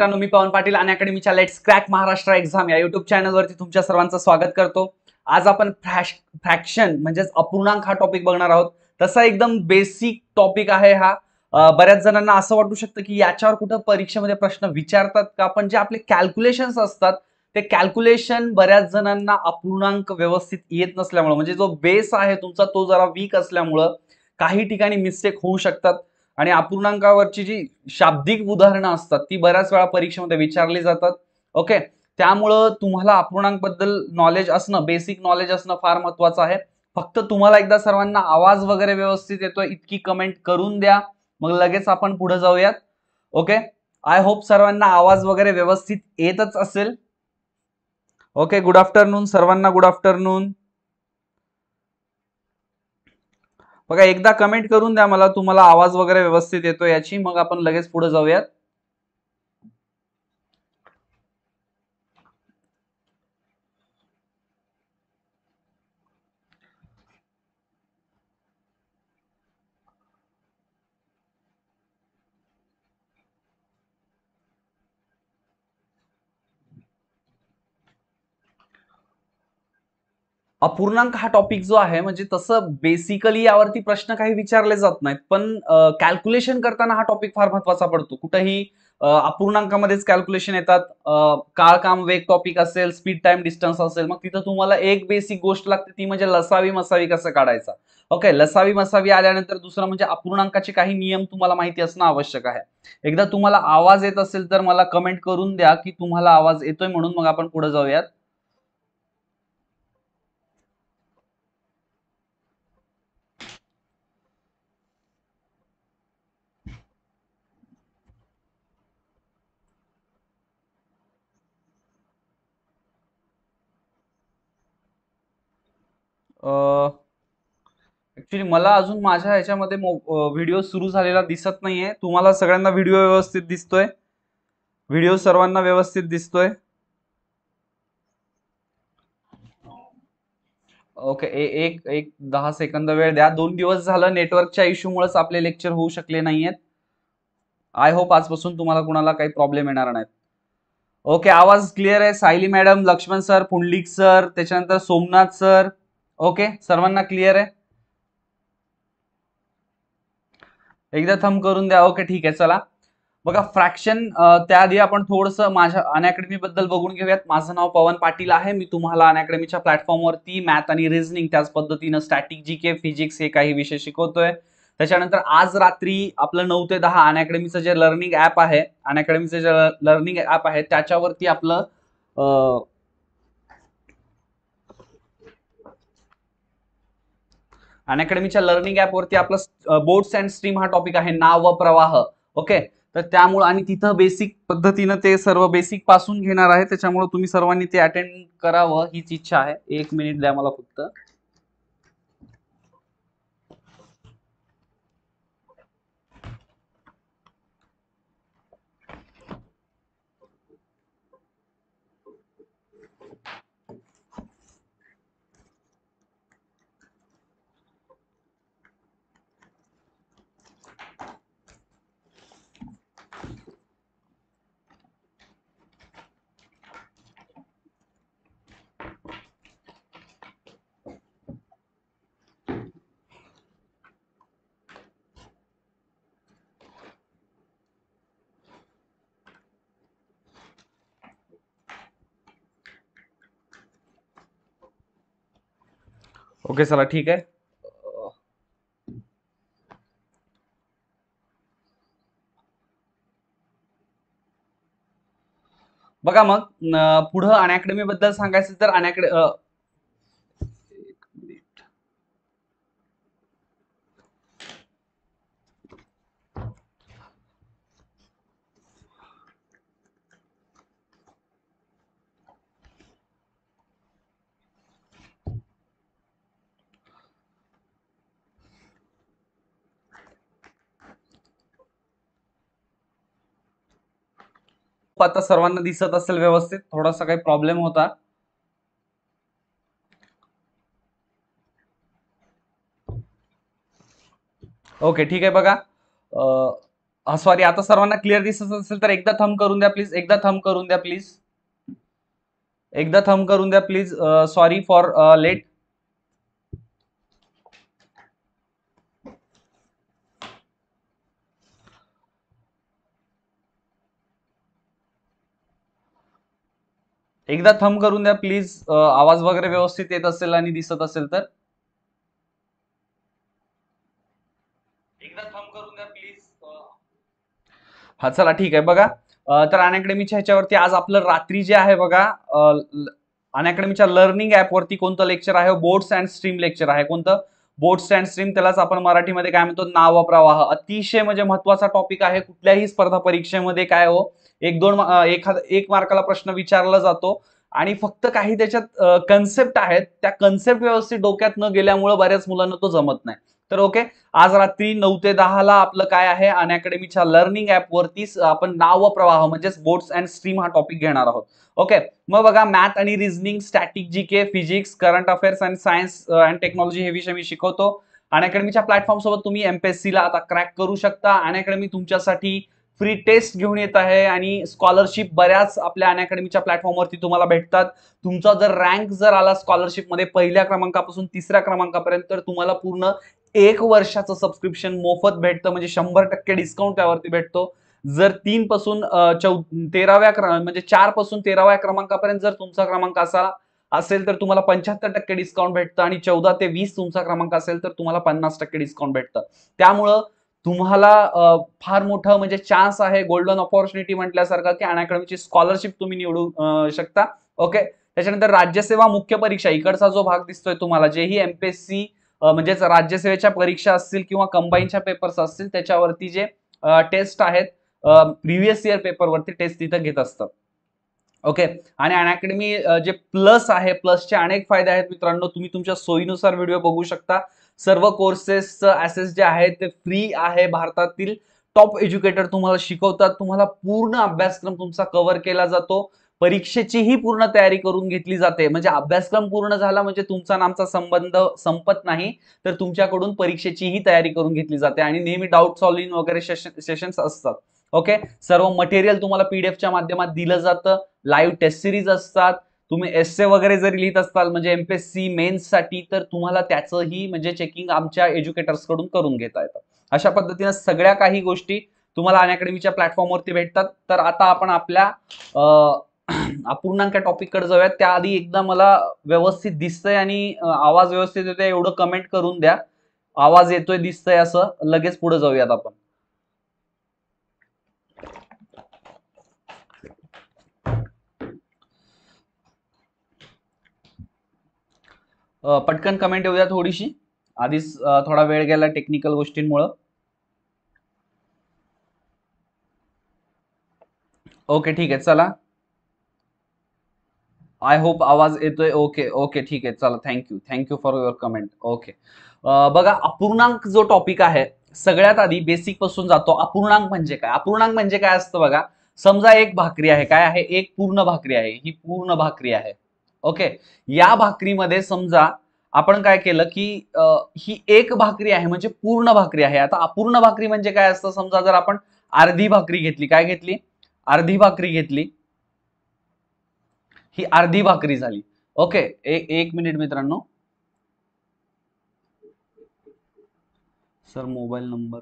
मित्रांनो मी पवन पाटील आणि अकॅडमीच्या लेट्स क्रॅक महाराष्ट्र एक्झाम या युट्यूब चॅनलवरती तुमच्या सर्वांचं स्वागत करतो आज आपण फ्रॅश फ्रॅक्शन म्हणजेच अपूर्णांक हा टॉपिक बघणार आहोत तसा एकदम बेसिक टॉपिक आहे हा बऱ्याच जणांना असं वाटू शकतं की याच्यावर कुठं परीक्षेमध्ये प्रश्न विचारतात का पण जे आपले कॅल्क्युलेशन्स असतात ते कॅल्क्युलेशन बऱ्याच जणांना अपूर्णांक व्यवस्थित येत नसल्यामुळं म्हणजे जो बेस आहे तुमचा तो जरा वीक असल्यामुळं काही ठिकाणी मिस्टेक होऊ शकतात आणि अपूर्णांकावरची जी शाब्दिक उदाहरणं असतात ती बऱ्याच वेळा परीक्षेमध्ये विचारली जातात ओके त्यामुळं तुम्हाला अपूर्णांकबद्दल नॉलेज असणं बेसिक नॉलेज असणं फार महत्वाचं आहे फक्त तुम्हाला एकदा सर्वांना आवाज वगैरे व्यवस्थित येतोय इतकी कमेंट करून द्या मग लगेच आपण पुढे जाऊयात ओके आय होप सर्वांना आवाज वगैरे व्यवस्थित येतच असेल ओके गुड आफ्टरनून सर्वांना गुड आफ्टरनून बघा एकदा कमेंट करून द्या मला तुम्हाला आवाज वगैरे व्यवस्थित येतो याची मग आपण लगेच पुढे जाऊयात अपूर्णांक हा टॉपिक जो आहे म्हणजे तसं बेसिकली यावरती प्रश्न काही विचारले जात नाहीत पण कॅल्क्युलेशन करताना हा टॉपिक फार महत्वाचा पडतो कुठेही अपूर्णांकामध्येच कॅल्क्युलेशन येतात काळ काम वेग टॉपिक असेल स्पीड टाइम डिस्टन्स असेल मग तिथं तुम्हाला एक बेसिक गोष्ट लागते ती म्हणजे लसावी मसावी कसं काढायचा ओके लसावी मसावी आल्यानंतर दुसरं म्हणजे अपूर्णांकाचे काही नियम तुम्हाला माहिती असणं आवश्यक आहे एकदा तुम्हाला आवाज येत असेल तर मला कमेंट करून द्या की तुम्हाला आवाज येतोय म्हणून मग आपण पुढे जाऊयात ऍक्च्युली मला अजून माझ्या ह्याच्यामध्ये व्हिडिओ सुरू झालेला दिसत नाहीये तुम्हाला सगळ्यांना व्हिडिओ व्यवस्थित दिसतोय व्हिडिओ सर्वांना व्यवस्थित दिसतोय ओके एक एक दहा सेकंद वेळ द्या दोन दिवस झालं नेटवर्कच्या इश्यूमुळेच आपले लेक्चर होऊ शकले नाही आहेत आय होप आजपासून तुम्हाला कुणाला काही प्रॉब्लेम येणार नाहीत ओके आवाज क्लिअर आहे Sayali madam Laxman sir Pundalik sir त्याच्यानंतर सोमनाथ सर ओके सर्वांना क्लिअर आहे एकदा थम करून द्या ओके ठीक आहे चला बघा फ्रॅक्शन त्याआधी आपण थोडंसं माझ्या अनअकॅडमी बद्दल बघून घेऊयात माझं नाव पवन पाटील आहे मी तुम्हाला अनअकॅडमीच्या प्लॅटफॉर्मवरती मॅथ आणि रिझनिंग त्याच पद्धतीनं स्टॅटिक जी के फिजिक्स हे काही विषय शिकवतोय त्याच्यानंतर आज रात्री आपलं नऊ ते दहा अनअकॅडमीचं जे लर्निंग ऍप आहे अनअकॅडमीचं जे लर्निंग ऍप आहे त्याच्यावरती आपलं अकॅडमीच्या लर्निंग वरती आपला बोर्ड्स अँड स्ट्रीम हा टॉपिक आहे नाव व प्रवाह ओके तर त्यामुळे आणि तिथं बेसिक पद्धतीनं ते सर्व बेसिक पासून घेणार आहे त्याच्यामुळे तुम्ही सर्वांनी ते अटेंड करावं हीच इच्छा आहे एक मिनिट द्या मला फक्त ओके चला ठीक आहे बघा मग पुढं अनॅकॅडमी बद्दल सांगायचं तर अनॅकॅडमी आता सर्वांना दिसत असेल व्यवस्थित थोडासा काही प्रॉब्लेम होता ओके ठीक आहे बघा सॉरी आता सर्वांना क्लिअर दिसत असेल तर एकदा थम करून द्या प्लीज एकदा थम करून द्या प्लीज एकदा थम करून द्या प्लीज सॉरी फॉर लेट एकदा थंब करून द्या प्लीज आवाज वगैरे व्यवस्थित येत असेल आणि दिसत असेल तर एकदा थंब करून द्या प्लीज हा चला ठीक आहे बघा तर अनअकॅडमीच्या ह्याच्यावरती आज आपलं रात्री जे आहे बघा अनॅकॅडमीच्या लर्निंग ऍपवरती कोणतं लेक्चर आहे बोर्ड्स अँड स्ट्रीम लेक्चर आहे कोणतं बोट्स अँड स्ट्रीम त्यालाच आपण मराठीमध्ये काय म्हणतो नाव प्रवाह अतिशय म्हणजे महत्वाचा टॉपिक आहे कुठल्याही स्पर्धा परीक्षेमध्ये काय हो एक दोन एखादा एक मार्काला प्रश्न विचारला जातो आणि फक्त काही त्याच्यात कन्सेप्ट आहेत त्या कन्सेप्ट व्यवस्थित डोक्यात न गेल्यामुळे बऱ्याच मुलांना तो जमत नाही तर ओके आज रात्री नऊ ते दहाला आपलं काय आहे अन अकॅडमीच्या लर्निंग वरती आपण नाव प्रवाह म्हणजे बोर्ड्स अँड स्ट्रीम हा टॉपिक घेणार आहोत ओके मग बघा मॅथ आणि reasoning static G K physics current affairs and science and technology हे विषय मी शिकवतो अन अकॅडमीच्या प्लॅटफॉर्म सोबत तुम्ही ला आता क्रॅक करू शकता अन अकॅडमी तुमच्यासाठी फ्री टेस्ट घेऊन येत आहे आणि स्कॉलरशिप बऱ्याच आपल्या अन अकॅडमीच्या प्लॅटफॉर्मवरती तुम्हाला भेटतात तुमचा जर रँक जर आला स्कॉलरशिपमध्ये पहिल्या क्रमांकापासून तिसऱ्या क्रमांकापर्यंत तर तुम्हाला पूर्ण एक वर्षाचं सबस्क्रिप्शन मोफत भेटतं म्हणजे शंभर टक्के डिस्काउंट त्यावरती भेटतो जर तीन पासून चौ तेराव्या क्रमांक म्हणजे चार पासून तेराव्या क्रमांकापर्यंत जर तुमचा क्रमांक असा असेल तर तुम्हाला पंच्याहत्तर टक्के डिस्काउंट भेटतं आणि चौदा ते वीस तुमचा क्रमांक असेल तर तुम्हाला पन्नास टक्के डिस्काउंट भेटतं त्यामुळं तुम्हाला फार मोठं म्हणजे चान्स आहे गोल्डन ऑपॉर्च्युनिटी म्हटल्यासारखं की अनॅकॅडमीची स्कॉलरशिप तुम्ही निवडू शकता ओके त्याच्यानंतर राज्यसेवा मुख्य परीक्षा इकडचा जो भाग दिसतोय तुम्हाला जेही एमपीएससी म्हणजेच राज्यसेवेच्या परीक्षा असतील किंवा कंबाईनच्या पेपर्स असतील त्याच्यावरती जे टेस्ट आहेत प्रिव्हियस इयर पेपरवरती टेस्ट तिथं घेत असतं ओके आणि अनअकॅडमी जे प्लस आहे प्लसचे अनेक फायदे आहेत मित्रांनो तुम्ही तुमच्या सोयीनुसार व्हिडिओ बघू शकता सर्व कोर्सेसचं ॲसेस जे आहे ते फ्री आहे भारतातील टॉप एज्युकेटर तुम्हाला शिकवतात तुम्हाला पूर्ण अभ्यासक्रम तुमचा कव्हर केला जातो परीक्षेचीही पूर्ण तयारी करून घेतली जाते म्हणजे अभ्यासक्रम पूर्ण झाला म्हणजे तुमचा नामचा संबंध संपत नाही तर तुमच्याकडून परीक्षेचीही तयारी करून घेतली जाते आणि नेहमी डाऊट सॉल्विंग वगैरे सेशन्स असतात ओके सर्व मटेरियल तुम्हाला पीडीएफच्या माध्यमात दिलं जातं लाईव्ह टेस्ट सिरीज असतात तुम्ही एस वगैरे जरी लिहित असताल म्हणजे एम पी एस सी मेन्ससाठी तर तुम्हाला त्याचंही म्हणजे चेकिंग आमच्या एज्युकेटर्सकडून करून घेता येतं अशा पद्धतीनं सगळ्या काही गोष्टी तुम्हाला अनॅकॅडमीच्या प्लॅटफॉर्मवरती भेटतात तर आता आपण आपल्या अपूर्णांक टॉपिक कडे जाऊयात त्याआधी एकदा मला व्यवस्थित दिसतंय आणि आवाज व्यवस्थित येतोय एवढं कमेंट करून द्या आवाज येतोय दिसतंय असं लगेच पुढे जाऊयात आपण पटकन कमेंट येऊ द्या थोडीशी आधीच थोडा वेळ गेला टेक्निकल गोष्टींमुळं ओके ठीक आहे चला आय होप आवाज येतोय ओके ओके ठीक आहे चला thank you thank you for your comment okay बघा अपूर्णांक जो टॉपिक आहे सगळ्यात आधी बेसिक पासून जातो अपूर्णांक म्हणजे काय अपूर्णांक म्हणजे काय असतं बघा समजा एक भाकरी आहे काय आहे एक पूर्ण भाकरी आहे ही पूर्ण भाकरी आहे ओके या भाकरीमध्ये समजा आपण काय केलं की ही एक भाकरी आहे म्हणजे पूर्ण भाकरी आहे आता अपूर्ण भाकरी म्हणजे काय असतं समजा जर आपण अर्धी भाकरी घेतली काय घेतली अर्धी भाकरी घेतली ही अर्धी भाकरी झाली ओके ए, एक मिनिट मित्रांनो सर मोबाईल नंबर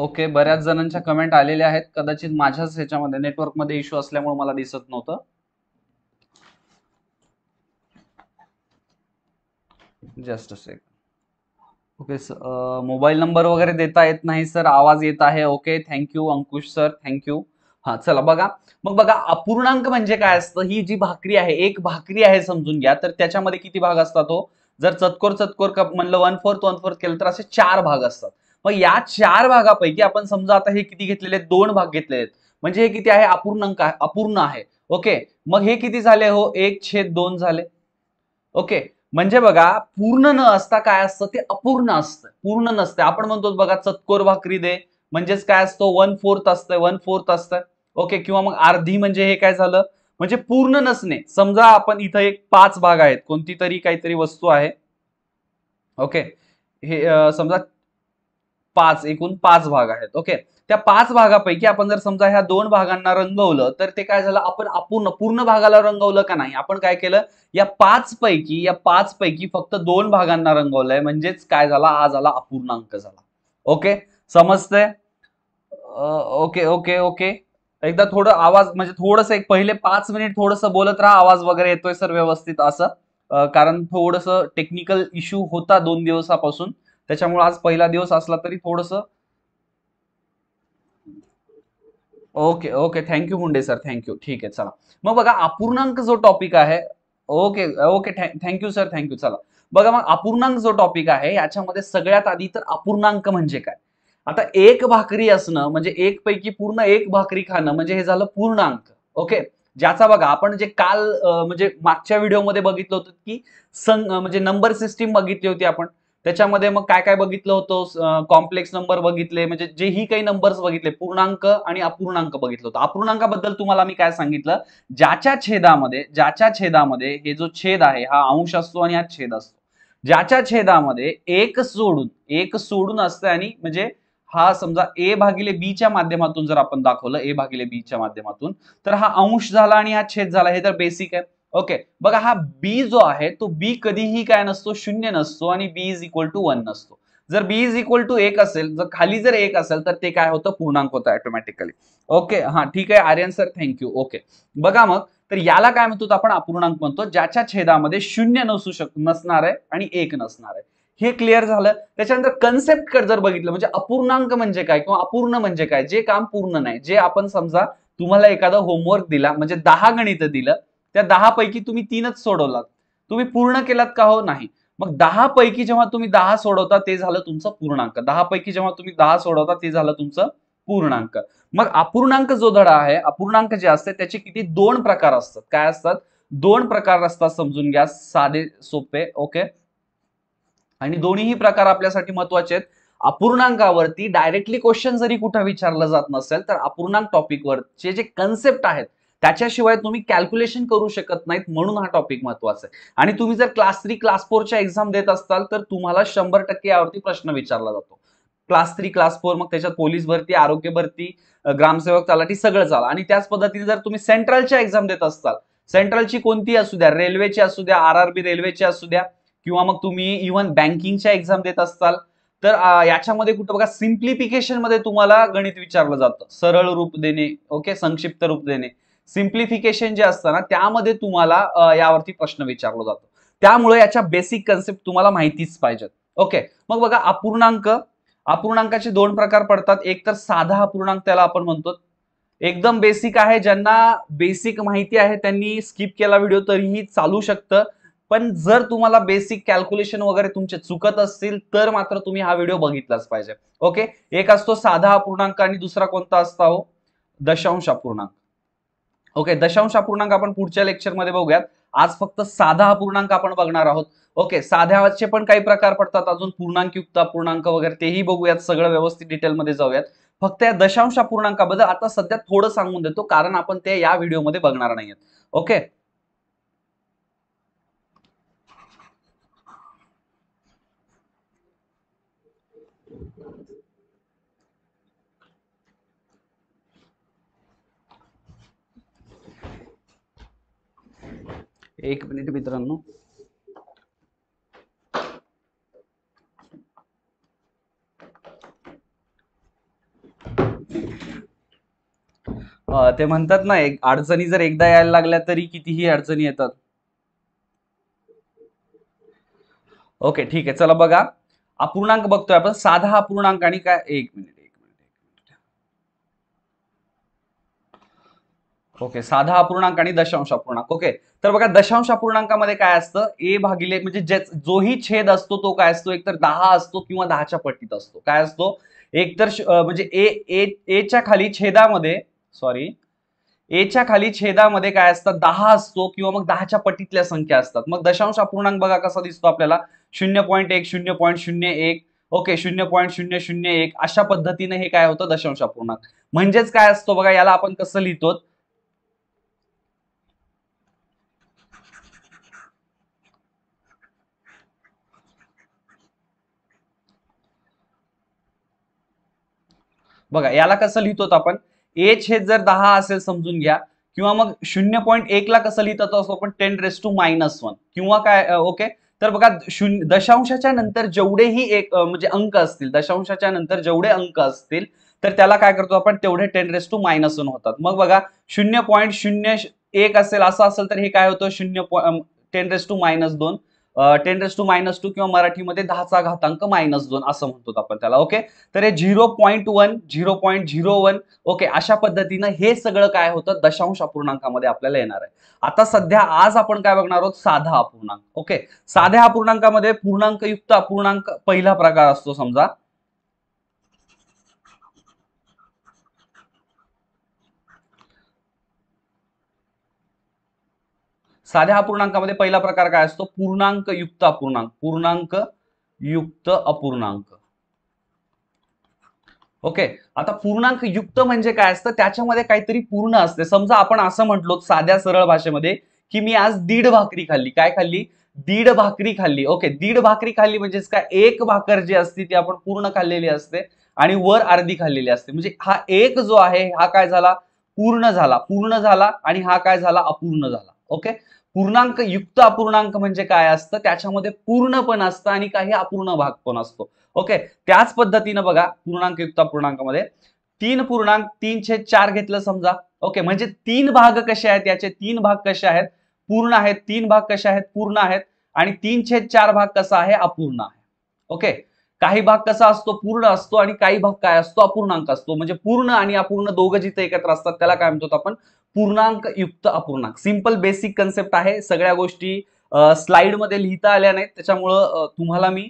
ओके बऱ्याच जणांच्या कमेंट आलेल्या आहेत कदाचित माझ्याच ह्याच्यामध्ये नेटवर्कमध्ये इश्यू असल्यामुळे मला दिसत नव्हतं just a sec okay sir mobile number वगैरे देता येत नाही सर आवाज येत आहे okay thank you Ankush sir thank you हा चला बघा मग बघा अपूर्णांक म्हणजे काय असतं ही जी भाकरी आहे एक भाकरी आहे समजून घ्या तर त्याच्यामध्ये किती भाग असतात तो हो? जर चतकोर चतकोर कप म्हणलं वन फोर्थ वन फोर्थ केलं तर असे चार भाग असतात मग या चार भागापैकी आपण समजा आता हे किती घेतलेले दोन भाग घेतलेले म्हणजे हे किती आहे अपूर्णांक आहे अपूर्ण आहे ओके मग हे किती झाले हो एक छेद दोन झाले ओके म्हणजे बघा पूर्ण न असता काय असतं ते अपूर्ण असतं पूर्ण नसतं आपण म्हणतो बघा चतकोर भाकरी दे म्हणजेच काय असतो वन फोर्थ असतं वन फोर्थ असतं ओके किंवा मग अर्धी म्हणजे हे काय झालं म्हणजे पूर्ण नसणे समजा आपण इथं एक पाच भाग आहेत कोणती तरी काहीतरी वस्तू आहे ओके हे समजा पाच एकूण पाच भाग आहेत ओके त्या पाच भागापैकी आपण जर समजा ह्या दोन भागांना रंगवलं तर ते काय झालं आपण अपूर्ण पूर्ण भागाला रंगवलं का नाही आपण काय केलं या पाच पैकी या पाच पैकी फक्त दोन भागांना रंगवलंय म्हणजेच काय झाला हा झाला अपूर्णांक झाला ओके समजतंय ओके ओके ओके एकदा थोडं आवाज म्हणजे थोडस एक पहिले पाच मिनिट थोडस बोलत राहा आवाज वगैरे येतोय सर व्यवस्थित असं कारण थोडस टेक्निकल इश्यू होता दोन दिवसापासून त्याच्यामुळे आज पहिला दिवस असला तरी थोडस okay okay thank you Munde sir thank you ठीक आहे चला मग बघा अपूर्णांक जो टॉपिक आहे okay okay thank you sir thank you चला बघा मग अपूर्णांक जो टॉपिक आहे याच्यामध्ये सगळ्यात आधी तर अपूर्णांक म्हणजे काय आता एक भाकरी असणं म्हणजे एक पैकी पूर्ण एक भाकरी खाणं म्हणजे हे झालं पूर्णांक ओके ज्याचा बघा आपण जे काल म्हणजे मागच्या व्हिडिओमध्ये बघितलं होतं की संघ म्हणजे नंबर सिस्टीम बघितली होती आपण त्याच्यामध्ये मग काय काय बघितलं होतं कॉम्प्लेक्स नंबर बघितले म्हणजे जे ही काही नंबर्स बघितले पूर्णांक आणि अपूर्णांक बघितलं होतं अपूर्णांकाबद्दल तुम्हाला मी काय सांगितलं ज्याच्या छेदामध्ये ज्याच्या छेदामध्ये हे जो छेद आहे हा अंश असतो आणि हा छेद असतो ज्याच्या छेदामध्ये एक सोडून एक सोडून असते आणि म्हणजे हा समजा ए भागिले बीच्या माध्यमातून जर आपण दाखवलं ए भागिले बीच्या माध्यमातून तर हा अंश झाला आणि हा छेद झाला हे तर बेसिक आहे ओके बघा हा बी जो आहे तो बी कधीही काय नसतो शून्य नसतो आणि B is equal to one नसतो जर बी इज इक्वल टू एक असेल जर खाली जर एक असेल तर ते काय होतं पूर्णांक होतं ऑटोमॅटिकली ओके हा ठीक आहे आर्यन सर थँक्यू ओके बघा मग तर याला काय म्हणतो आपण अपूर्णांक म्हणतो ज्याच्या छेदामध्ये शून्य नसू शक नसणार आहे आणि एक नसणार आहे हे क्लिअर झालं त्याच्यानंतर कन्सेप्ट जर बघितलं म्हणजे अपूर्णांक म्हणजे काय किंवा अपूर्ण म्हणजे काय जे काम पूर्ण नाही जे आपण समजा तुम्हाला एखादा होमवर्क दिला म्हणजे दहा गणित दिलं त्या दहा पैकी तुम्ही तीनच सोडवलात तुम्ही पूर्ण केलात का हो नाही मग दहा पैकी जेव्हा तुम्ही दहा सोडवता ते झालं तुमचं पूर्णांक दहा पैकी जेव्हा तुम्ही दहा सोडवता ते झालं तुमचं पूर्णांक मग अपूर्णांक जो धडा आहे अपूर्णांक जे असते त्याचे किती दोन प्रकार असतात काय असतात दोन प्रकार असतात समजून घ्या साधे सोपे ओके आणि दोन्हीही प्रकार आपल्यासाठी महत्वाचे आहेत अपूर्णांकावरती डायरेक्टली क्वेश्चन जरी कुठं विचारलं जात नसेल तर अपूर्णांक टॉपिकवरचे जे कन्सेप्ट आहेत त्याच्याशिवाय तुम्ही कॅल्क्युलेशन करू शकत नाहीत म्हणून हा टॉपिक महत्वाचा आहे आणि तुम्ही जर क्लास थ्री क्लास फोरच्या एक्झाम देत असाल तर तुम्हाला शंभर टक्के यावरती प्रश्न विचारला जातो क्लास थ्री क्लास फोर मग त्याच्यात पोलीस भरती आरोग्य भरती ग्रामसेवक तलाठी सगळं चाल आणि त्याच पद्धतीने जर तुम्ही सेंट्रलच्या एक्झाम देत असाल सेंट्रलची कोणती असू द्या रेल्वेची असू द्या आर आर बी रेल्वेची असू द्या किंवा मग तुम्ही इव्हन बँकिंगच्या एक्झाम देत असाल तर याच्यामध्ये कुठं बघा सिम्प्लिफिकेशन मध्ये तुम्हाला गणित विचारलं जातं सरळ रूप देणे ओके संक्षिप्त रूप देणे सिम्प्लिफिकेशन जे असतं ना त्यामध्ये तुम्हाला यावरती प्रश्न विचारला जातो त्यामुळे याच्या बेसिक कन्सेप्ट तुम्हाला माहितीच पाहिजेत ओके मग बघा अपूर्णांक अपूर्णांकाचे दोन प्रकार पडतात एक तर साधा अपूर्णांक त्याला आपण म्हणतो एकदम बेसिक आहे ज्यांना बेसिक माहिती आहे त्यांनी स्किप केला व्हिडिओ तरीही चालू शकतं पण जर तुम्हाला बेसिक कॅल्क्युलेशन वगैरे तुमचे चुकत असतील तर मात्र तुम्ही हा व्हिडिओ बघितलाच पाहिजे ओके एक असतो साधा अपूर्णांक आणि दुसरा कोणता असता हो दशांश अपूर्णांक ओके दशांश पूर्णांक आपण पुढच्या लेक्चरमध्ये बघूयात आज फक्त साधा हा पूर्णांक आपण बघणार आहोत ओके साध्याचे पण काही प्रकार पडतात अजून पूर्णांकयुक्त पूर्णांक वगैरे तेही बघूयात सगळं व्यवस्थित डिटेलमध्ये जाऊयात फक्त या दशांश पूर्णांकाबद्दल आता सध्या थोडं सांगून देतो कारण आपण ते या व्हिडिओमध्ये बघणार नाहीयेत ओके एक मिनिट मित्रांनो ते म्हणतात ना एक अडचणी जर एकदा यायला लागल्या तरी कितीही अडचणी येतात ओके ठीक आहे चला बघा अपूर्णांक बघतोय आपण साधा अपूर्णांक आणि काय एक मिनिट ओके साधा अपूर्णांक आणि दशांश अपूर्णांक ओके तर बघा दशांश अपूर्णांकामध्ये काय असतं ए भागिले म्हणजे जोही छेद असतो तो काय असतो एकतर दहा असतो किंवा दहाच्या पट्टीत असतो काय असतो एकतर म्हणजे ए एच्या खाली छेदामध्ये सॉरी एच्या खाली छेदामध्ये काय असतं दहा असतो किंवा मग दहाच्या पटीतल्या संख्या असतात मग दशांश अपूर्णांक बघा कसा दिसतो आपल्याला शून्य पॉईंट एक शून्य पॉईंट शून्य एक ओके शून्य पॉईंट शून्य शून्य एक अशा पद्धतीने हे काय होतं दशांश अपूर्णांक म्हणजेच काय असतो बघा याला आपण कसं लिहितो बघा याला कसं लिहितो आपण एच हे जर दहा असेल समजून घ्या किंवा मग शून्य पॉईंट एक ला कसं लिहित असतो आपण ten raise to minus one किंवा काय ओके तर बघा शून्य दशांशाच्या नंतर जेवढेही एक म्हणजे अंक असतील दशांशाच्या नंतर जेवढे अंक असतील तर त्याला काय करतो आपण तेवढे ten raise to minus one होतात मग बघा शून्य पॉईंट शून्य एक असेल असं असेल तर हे काय होतं शून्य टेन रेस टू मायनस दोन टेन टू मायनस टू किंवा मराठीमध्ये दहाचा घातांक मायनस दोन असं म्हणतो आपण त्याला ओके तर हे zero point one zero point zero one okay अशा पद्धतीनं हे सगळं काय होतं दशांश अपूर्णांकामध्ये आपल्याला येणार आहे आता सध्या आज आपण काय बघणार आहोत साधा अपूर्णांक ओके साध्या अपूर्णांकामध्ये पूर्णांकयुक्त अपूर्णांक पहिला प्रकार असतो समजा साध्या अपूर्णांकामध्ये पहिला प्रकार काय असतो पूर्णांक युक्त अपूर्णांक पूर्णांक युक्त अपूर्णांक ओके आता पूर्णांक युक्त म्हणजे काय असतं त्याच्यामध्ये काहीतरी पूर्ण असते समजा आपण असं म्हटलो साध्या सरळ भाषेमध्ये की मी आज दीड भाकरी खाल्ली काय खाल्ली दीड भाकरी खाल्ली ओके दीड भाकरी खाल्ली म्हणजेच काय एक भाकर जी असते ती आपण पूर्ण खाल्लेली असते आणि वर अर्धी खाल्लेली असते म्हणजे हा एक जो आहे हा काय झाला पूर्ण झाला पूर्ण झाला आणि हा काय झाला अपूर्ण झाला ओके पूर्णांक युक्त अपूर्णांक म्हणजे काय असतं त्याच्यामध्ये पूर्ण पण असतं आणि काही अपूर्ण भाग पण असतो ओके त्याच पद्धतीनं बघा पूर्णांक युक्त अपूर्णांकामध्ये तीन पूर्णांक तीन छेद चार घेतलं समजा ओके म्हणजे तीन भाग कसे आहेत याचे तीन भाग कसे आहेत पूर्ण आहेत तीन भाग कसे आहेत पूर्ण आहेत आणि तीन छेद चार भाग कसा आहे अपूर्ण आहे ओके काही भाग कसा असतो पूर्ण असतो आणि काही भाग काय असतो अपूर्णांक असतो म्हणजे पूर्ण आणि अपूर्ण दोघं जिथे एकत्र असतात त्याला काय म्हणतो आपण पूर्णांक युक्त अपूर्णांक सिम्पल बेसिक कन्सेप्ट आहे सगळ्या गोष्टी मध्ये लिहिता आल्या नाहीत त्याच्यामुळं तुम्हाला मी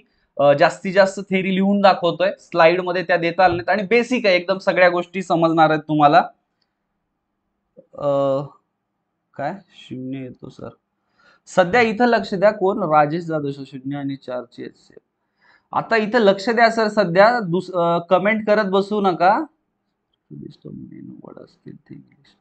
जास्तीत जास्त थेरी लिहून दाखवतोय स्लाईडमध्ये त्या देता आल्या नाहीत आणि बेसिक आहे एकदम सगळ्या गोष्टी समजणार आहेत तुम्हाला काय शून्य येतो सर सध्या इथं लक्ष द्या कोण राजेश जाधव शून्य आणि चे आता इथं लक्ष द्या सर सध्या दुस कमेंट करत बसू नका दिसतो वर्ड असतील English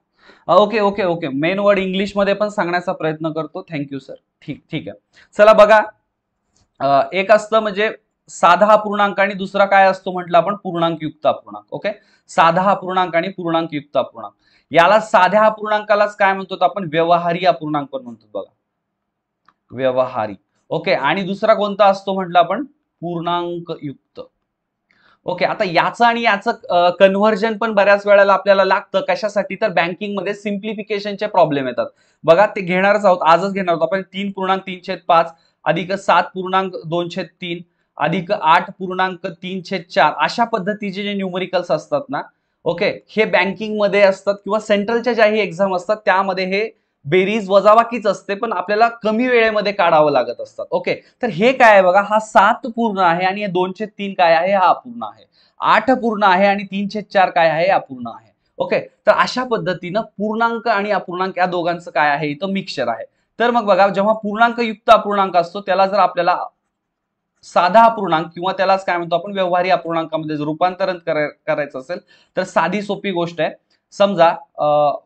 okay okay okay main word मध्ये पण सांगण्याचा प्रयत्न करतो थँक्यू सर ठीक ठीक आहे चला बघा एक असतं म्हणजे साधा पूर्णांक आणि दुसरा काय असतो म्हटलं आपण पूर्णांकयुक्त अपूर्णांक ओके साधा पूर्णांक आणि युक्त अपूर्णांक याला साध्या पूर्णांकालाच काय म्हणतो आपण व्यवहारी अपूर्णांक म्हणतो बघा व्यवहारी ओके आणि दुसरा कोणता असतो म्हटलं आपण पूर्णांक युक्त ओके आता याचं आणि याचं कन्व्हर्जन पण बऱ्याच वेळेला आपल्याला लागतं कशासाठी तर बँकिंगमध्ये सिम्प्लिफिकेशनचे प्रॉब्लेम येतात बघा ते घेणारच आहोत आजच घेणार आहोत आपण तीन पूर्णांक तीनशे पाच अधिक सात पूर्णांक दोनशे तीन अधिक आठ पूर्णांक तीनशे चार अशा पद्धतीचे जे न्यूमरिकल्स असतात ना ओके हे बँकिंगमध्ये असतात किंवा सेंट्रलच्या ज्याही एक्झाम असतात त्यामध्ये हे बेरीज वजाबाकीच असते पण आपल्याला कमी वेळेमध्ये काढावं लागत असतात ओके तर हे काय आहे बघा हा सात पूर्ण आहे आणि हे दोनशे तीन काय आहे हा अपूर्ण आहे आठ पूर्ण आहे आणि तीनशे चार काय आहे अपूर्ण आहे ओके तर अशा पद्धतीनं पूर्णांक आणि अपूर्णांक या दोघांचं काय आहे इथं मिक्सर आहे तर मग बघा जेव्हा पूर्णांक युक्त अपूर्णांक असतो त्याला जर आपल्याला साधा अपूर्णांक किंवा त्यालाच काय म्हणतो आपण व्यवहारी अपूर्णांकामध्ये जर रूपांतरण करायचं असेल तर साधी सोपी गोष्ट आहे समजा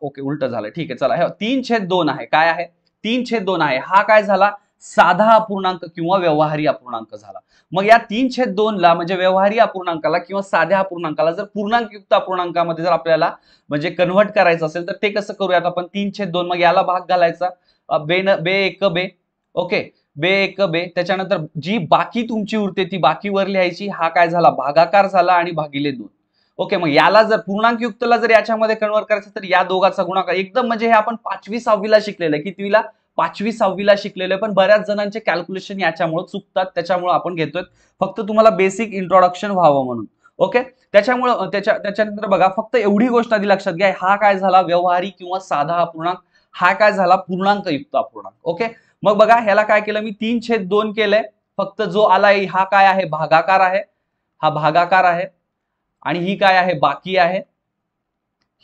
ओके उलट झालं ठीक आहे चला हे तीन छेद दोन आहे काय आहे तीन छेद दोन आहे हा काय झाला साधा अपूर्णांक किंवा व्यवहारी अपूर्णांक झाला मग या तीन छेद दोनला म्हणजे व्यवहारी अपूर्णांकाला किंवा साध्या अपूर्णांकाला जर पूर्णांकयुक्त अपूर्णांकामध्ये जर आपल्याला म्हणजे कन्व्हर्ट करायचं असेल तर ते कसं करूयात आपण तीन छेद दोन मग याला भाग घालायचा बे न बे एक बे ओके बे एक बे त्याच्यानंतर जी बाकी तुमची उरते ती बाकीवर लिहायची हा काय झाला भागाकार झाला आणि भागिले दोन ओके मग याला जर पूर्णांक युक्तला जर याच्यामध्ये कन्वर्ट करायचं तर या दोघांचा गुणाकार एकदम म्हणजे हे आपण पाचवी सहावीला शिकलेलं आहे कितवीला पाचवी सहावीला शिकलेलं आहे पण बऱ्याच जणांचे कॅल्क्युलेशन याच्यामुळे चुकतात त्याच्यामुळे आपण घेतोय फक्त तुम्हाला बेसिक इंट्रोडक्शन व्हावं म्हणून ओके त्याच्यामुळं त्याच्या त्याच्यानंतर बघा फक्त एवढी गोष्ट आधी लक्षात घ्या हा काय झाला व्यवहारी किंवा साधा अपूर्णांक हा काय झाला पूर्णांक युक्त अपूर्णांक ओके मग बघा ह्याला काय केलं मी तीन छेद दोन केलंय फक्त जो आलाय हा काय आहे भागाकार आहे हा भागाकार आहे आणि ही काय आहे बाकी आहे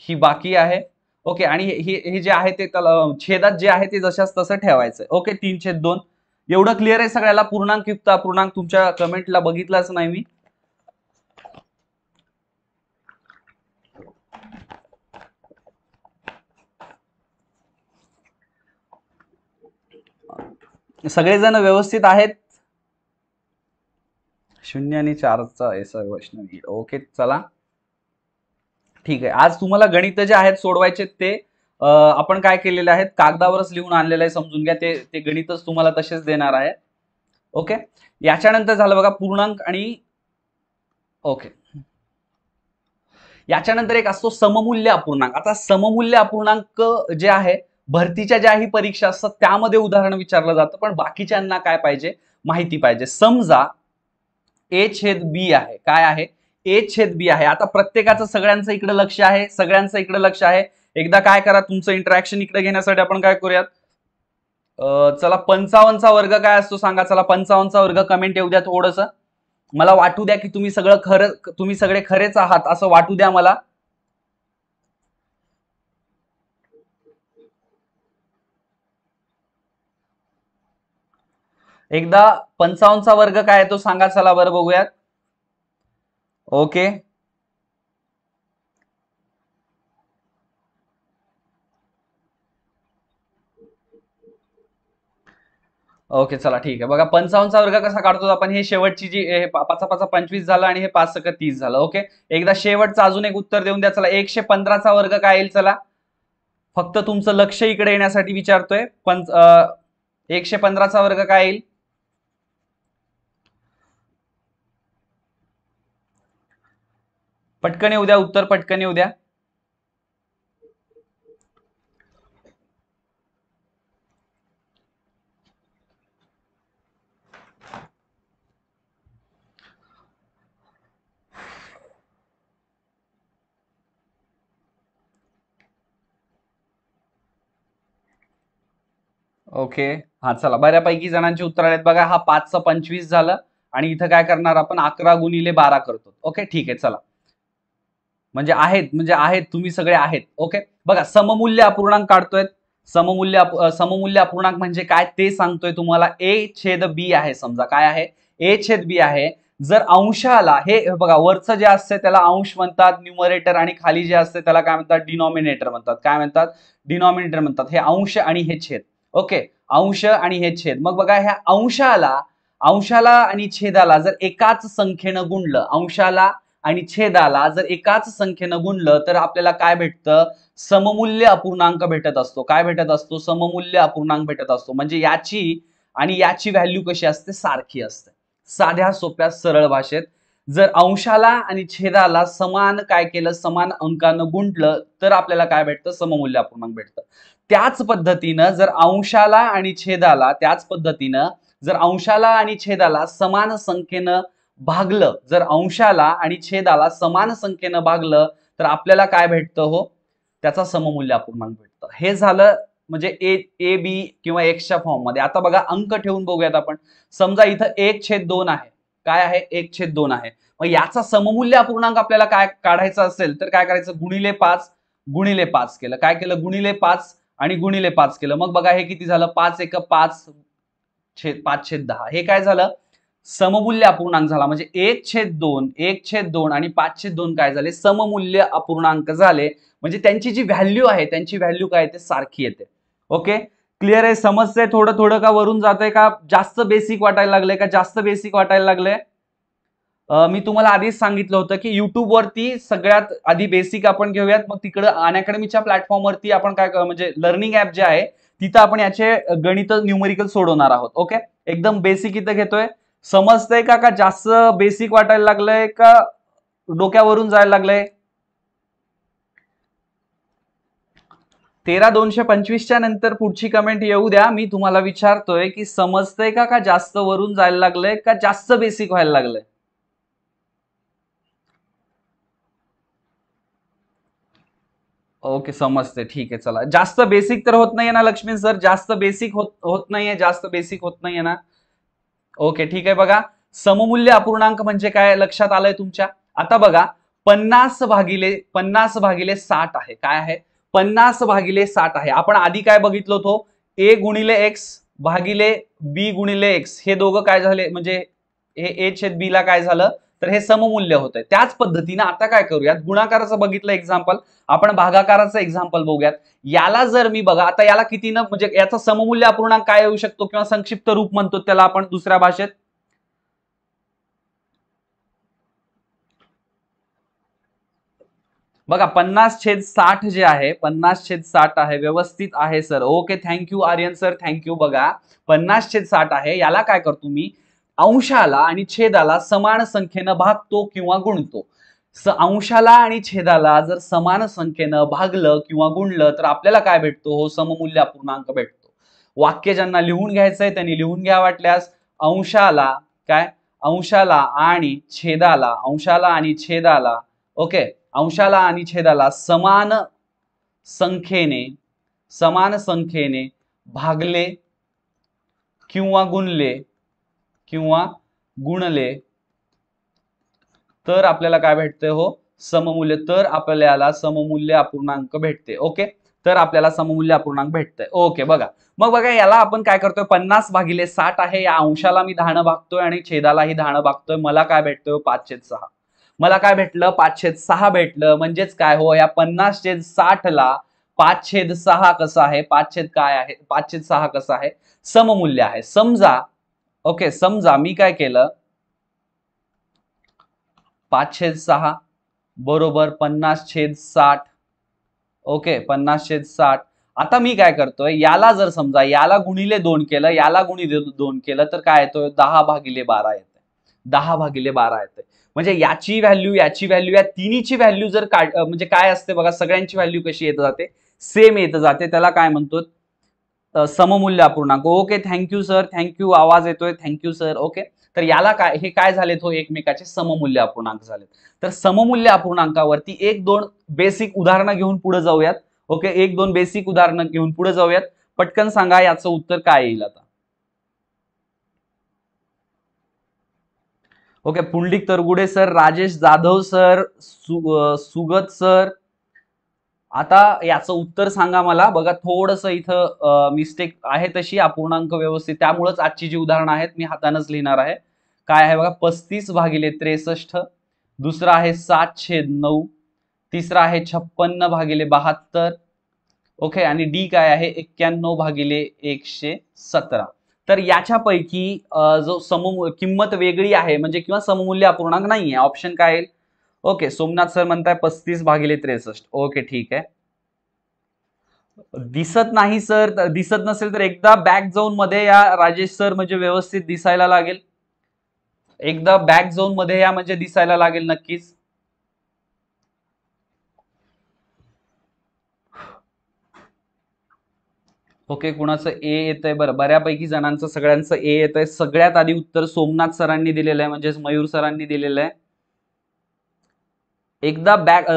ही बाकी आहे ओके आणि हे जे आहे ते छेदात जे आहे ते जशाच तसं ठेवायचं ओके तीन छेद दोन एवढं क्लिअर आहे सगळ्याला पूर्णांक युक्त पूर्णांक तुमच्या कमेंटला बघितलाच नाही मी सगळेजण व्यवस्थित आहेत शून्य आणि चारचा चा वैष्णव येईल ओके चला ठीक आहे आज तुम्हाला गणित जे आहेत सोडवायचे ते आपण काय केलेले आहेत कागदावरच लिहून आणलेलं आहे समजून घ्या ते ते गणितच तुम्हाला तसेच देणार आहे ओके याच्यानंतर झालं बघा पूर्णांक आणि ओके याच्यानंतर एक असतो सममूल्य अपूर्णांक आता सममूल्य अपूर्णांक जे आहे भरतीच्या ज्याही परीक्षा असतात त्यामध्ये उदाहरण विचारलं जातं पण बाकीच्यांना काय पाहिजे माहिती पाहिजे समजा ए छेद बी आहे काय आहे ए छेद बी आहे आता प्रत्येकाचं सगळ्यांचं इकडे लक्ष आहे सगळ्यांचं इकडे लक्ष आहे एकदा काय करा तुमचं इंटरॅक्शन इकडे घेण्यासाठी आपण काय करूयात चला पंचावन्नचा वर्ग काय असतो सांगा चला पंचावन्नचा वर्ग कमेंट येऊ द्या थोडस मला वाटू द्या की तुम्ही सगळं खरं तुम्ही सगळे खरेच आहात असं वाटू द्या मला एकदा पंचावन्नचा वर्ग काय आहे तो सांगा चला बरं बघूयात ओके ओके चला ठीक आहे बघा पंचावन्नचा वर्ग कसा काढतो आपण हे शेवटची जी पाचा पाचा पंचवीस झालं आणि हे पाच सक तीस झालं ओके एकदा शेवटचं अजून एक उत्तर देऊन द्या चला एकशे पंधराचा वर्ग काय येईल चला फक्त तुमचं लक्ष इकडे येण्यासाठी विचारतोय पंच एकशे पंधराचा वर्ग काय येईल पटकन येऊ द्या उत्तर पटकन येऊ द्या ओके हा चला बऱ्यापैकी जणांची उत्तर आहेत बघा हा पाचचं पंचवीस झालं आणि इथं काय करणार आपण अकरा गुणिले बारा करतो ओके ठीक आहे चला म्हणजे आहेत म्हणजे आहेत तुम्ही सगळे आहेत ओके बघा सममूल्य अपूर्णांक काढतोय सममूल्य सममूल्य अपूर्णांक म्हणजे काय ते सांगतोय तुम्हाला ए छेद बी आहे समजा काय आहे ए छेद बी आहे जर अंशाला हे बघा वरचं जे असते त्याला अंश म्हणतात न्युमरेटर आणि खाली जे असते त्याला काय म्हणतात डिनॉमिनेटर म्हणतात काय म्हणतात डिनॉमिनेटर म्हणतात हे अंश आणि हे छेद ओके अंश आणि हे छेद मग बघा ह्या अंशाला अंशाला आणि छेदाला जर एकाच संख्येनं गुणलं अंशाला आणि छेदाला जर एकाच संख्येनं गुणलं तर आपल्याला काय भेटतं सममूल्य अपूर्णांक भेटत असतो काय भेटत असतो सममूल्य अपूर्णांक भेटत असतो म्हणजे याची आणि याची व्हॅल्यू कशी असते सारखी असते साध्या सोप्या सरळ भाषेत जर अंशाला आणि छेदाला समान काय केलं समान अंकानं गुंटलं तर आपल्याला काय भेटतं सममूल्य अपूर्णांक भेटतं त्याच पद्धतीनं जर अंशाला आणि छेदाला त्याच पद्धतीनं जर अंशाला आणि छेदाला समान संख्येनं भागलं जर अंशाला आणि छेदाला समान संख्येनं भागलं तर आपल्याला काय भेटतं हो त्याचा सममूल्य अपूर्णांक भेटतं हे झालं म्हणजे ए ए बी किंवा एक्सच्या मध्ये आता बघा अंक ठेवून बघूयात आपण समजा इथं एक छेद दोन आहे काय आहे एक छेद दोन आहे मग याचा सममूल्य अपूर्णांक आपल्याला काय काढायचा असेल तर काय करायचं गुणिले पाच गुणिले पाच केलं काय केलं गुणिले पाच आणि गुणिले पाच केलं मग बघा हे किती झालं पाच एक पाच छेद पाच छेद दहा हे काय झालं सममूल्य अपूर्णांक झाला म्हणजे एक छेद दोन एक छेद दोन आणि पाच छेद दोन काय झाले सममूल्य अपूर्णांक झाले म्हणजे त्यांची जी व्हॅल्यू आहे त्यांची व्हॅल्यू काय ते सारखी येते ओके क्लिअर आहे समजतंय थोडं थोडं का वरून जात आहे का जास्त बेसिक वाटायला लागले का जास्त बेसिक वाटायला लागले मी तुम्हाला आधीच सांगितलं होतं की युट्यूबवरती सगळ्यात आधी बेसिक आपण घेऊयात मग तिकडं अनअकॅडमीच्या प्लॅटफॉर्मवरती आपण काय म्हणजे लर्निंग ऍप जे आहे तिथं आपण याचे गणित न्यूमेरिकल सोडवणार आहोत ओके एकदम बेसिक इथं घेतोय समजतंय का का जास्त बेसिक वाटायला लागलंय का डोक्यावरून जायला लागलंय तेरा दोनशे पंचवीसच्या नंतर पुढची कमेंट येऊ द्या मी तुम्हाला विचारतोय की समजतंय का का जास्त वरून जायला लागलंय का जास्त बेसिक व्हायला लागलंय ओके समजते ठीक आहे चला जास्त बेसिक तर होत नाहीये ना लक्ष्मी सर जास्त बेसिक होत होत नाहीये जास्त बेसिक होत नाहीये ना ओके ठीक आहे बघा सममूल्य अपूर्णांक म्हणजे काय लक्षात आलंय तुमच्या आता बघा पन्नास भागिले पन्नास भागिले साठ आहे काय आहे पन्नास भागिले साठ आहे आपण आधी काय बघितलो होतो ए गुणिले एक्स भागिले बी गुणिले एक्स हे दोघं काय झाले म्हणजे हे ए छेद बी ला काय झालं तर हे सममूल्य होत त्याच पद्धतीनं आता काय करूयात गुणाकाराचं बघितलं एक्झाम्पल आपण भागाकाराचं एक्झाम्पल बघूयात याला जर मी बघा आता याला कितीनं म्हणजे याचा सममूल्य अपूर्णांक काय येऊ शकतो किंवा संक्षिप्त रूप म्हणतो त्याला आपण दुसऱ्या भाषेत बघा पन्नास छेद साठ जे आहे पन्नास छेद साठ आहे व्यवस्थित आहे sir okay thank you Aryan sir thank you बघा पन्नास छेद साठ आहे याला काय करतो मी अंशाला आणि छेदाला समान संख्येनं भागतो किंवा गुणतो अंशाला आणि छेदाला जर समान संख्येनं भागलं किंवा गुणलं तर आपल्याला काय भेटतो हो सममूल्य अपूर्णांक भेटतो वाक्य ज्यांना लिहून घ्यायचंय त्यांनी लिहून घ्या वाटल्यास अंशाला काय अंशाला आणि छेदाला अंशाला आणि छेदाला ओके अंशाला आणि छेदाला समान संख्येने समान संख्येने भागले किंवा गुणले किंवा गुणले तर आपल्याला काय भेटते हो सममूल्य तर आपल्याला सममूल्य अपूर्णांक भेटते ओके तर आपल्याला सममूल्य अपूर्णांक भेटते ओके बघा मग बघा याला आपण काय करतोय पन्नास भागिले साठ आहे या अंशाला मी धाणं भागतोय आणि छेदालाही धाणं भागतोय मला काय भेटतोय हो? पाचशे सहा मला काय भेटलं पाचशे सहा भेटलं म्हणजेच काय हो या पन्नास छेद साठ ला पाचशेद सहा कसं आहे छेद काय आहे पाचशेद सहा कसं आहे सममूल्य आहे समजा ओके समजा मी काय केलं पाच छेद सहा बरोबर पन्नास छेद साठ ओके पन्नास छेद साठ आता मी काय करतोय याला जर समजा याला गुणिले दोन केलं याला गुणिले दोन केलं तर काय येतोय दहा भागिले बारा येते दहा भागिले बारा येते म्हणजे याची व्हॅल्यू याची व्हॅल्यू या तिन्हीची व्हॅल्यू जर काढ म्हणजे काय असते बघा सगळ्यांची व्हॅल्यू कशी येत जाते सेम येत जाते त्याला काय म्हणतो सममूल्य अपूर्णांक ओके थँक्यू सर थँक्यू आवाज येतोय थँक्यू सर ओके तर याला काय हे काय झालेत हो एकमेकाचे सममूल्य अपूर्णांक झाले तर सममूल्य अपूर्णांकावरती एक दोन बेसिक उदाहरणं घेऊन पुढे जाऊयात ओके एक दोन बेसिक उदाहरणं घेऊन पुढे जाऊयात पटकन सांगा याचं उत्तर काय येईल आता okay Pundlik Targude sir Rajesh Jadhav sir सु, सुगत सर आता याचं उत्तर सांगा मला बघा थोडंसं इथं मिस्टेक आहे तशी अपूर्णांक व्यवस्थित त्यामुळंच आजची जी उदाहरणं आहेत मी हातानच लिहिणार आहे काय आहे बघा पस्तीस भागिले त्रेसष्ट दुसरं आहे सात छेद नऊ तिसरा आहे छप्पन्न भागिले बहात्तर ओके आणि डी काय आहे एक्क्याण्णव भागिले एकशे सतरा तर याच्यापैकी जो समू किंमत वेगळी आहे म्हणजे किंवा सममूल्य अपूर्णांक नाही आहे ऑप्शन काय येईल ओके सोमनाथ सर म्हणताय पस्तीस भागिले त्रेसष्ट ओके ठीक आहे दिसत नाही सर दिसत नसेल तर एकदा बॅक झोन मध्ये या राजेश सर म्हणजे व्यवस्थित दिसायला लागेल एकदा बॅक झोन मध्ये या म्हणजे दिसायला लागेल नक्कीच ओके कुणाचं ए येत आहे बरं बऱ्यापैकी जणांचं सगळ्यांचं ए येत आहे सगळ्यात आधी उत्तर सोमनाथ सरांनी दिलेलं आहे म्हणजेच मयूर सरांनी दिलेलं आहे एकदा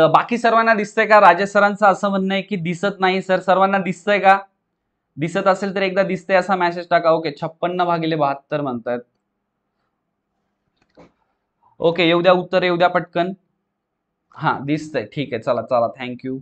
बाकी सर्वांना दिसतंय का राजेश सरांचं असं म्हणणं आहे की दिसत नाही सर सर्वांना दिसतंय का दिसत असेल तर एकदा दिसतंय असा मेसेज टाका ओके छप्पन्न भागिले बहात्तर म्हणतात ओके येऊ द्या उत्तर येऊ द्या पटकन हां दिसतंय ठीक आहे चला चला थँक्यू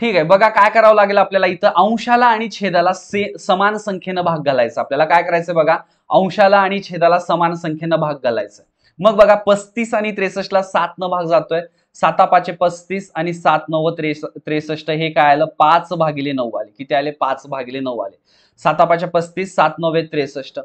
ठीक आहे बघा काय करावं लागेल आपल्याला इथं अंशाला आणि छेदाला से समान संख्येनं भाग घालायचा आपल्याला काय करायचं बघा अंशाला आणि छेदाला समान संख्येनं भाग घालायचा मग बघा पस्तीस आणि त्रेसष्टला सात न भाग जातोय साता पाचे पस्तीस आणि सात नव्व त्रेसष्ट हे काय आलं पाच भागिले नऊ आले किती आले पाच भागिले नऊ आले साता पाचे पस्तीस सात नव्वे त्रेसष्ट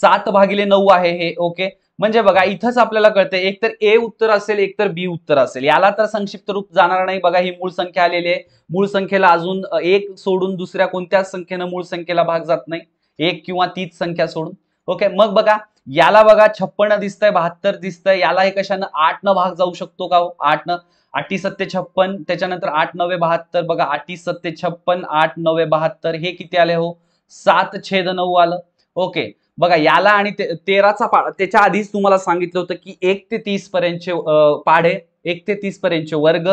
सात भागिले नऊ आहे हे ओके म्हणजे बघा इथंच आपल्याला कळतं एकतर ए उत्तर असेल एकतर बी उत्तर असेल याला तर संक्षिप्त रूप जाणार नाही बघा ही मूळ संख्या आलेली आहे मूळ संख्येला अजून एक सोडून दुसऱ्या कोणत्याच संख्येनं मूळ संख्येला भाग जात नाही एक किंवा तीच संख्या सोडून ओके मग बघा याला बघा छप्पन दिसतंय बहात्तर दिसतंय याला हे कशानं आठ न भाग जाऊ शकतो का हो? आठ न आठी सत्ते छप्पन त्याच्यानंतर आठ नवे बहात्तर बघा आठी सत्ते छप्पन आठ नवे बहात्तर हे किती आले हो सात छेद नऊ आलं ओके बघा याला आणि तेराचा पाढ त्याच्या आधीच तुम्हाला सांगितलं होतं की एक ते तीस पर्यंतचे पाढे एक ते तीस पर्यंतचे वर्ग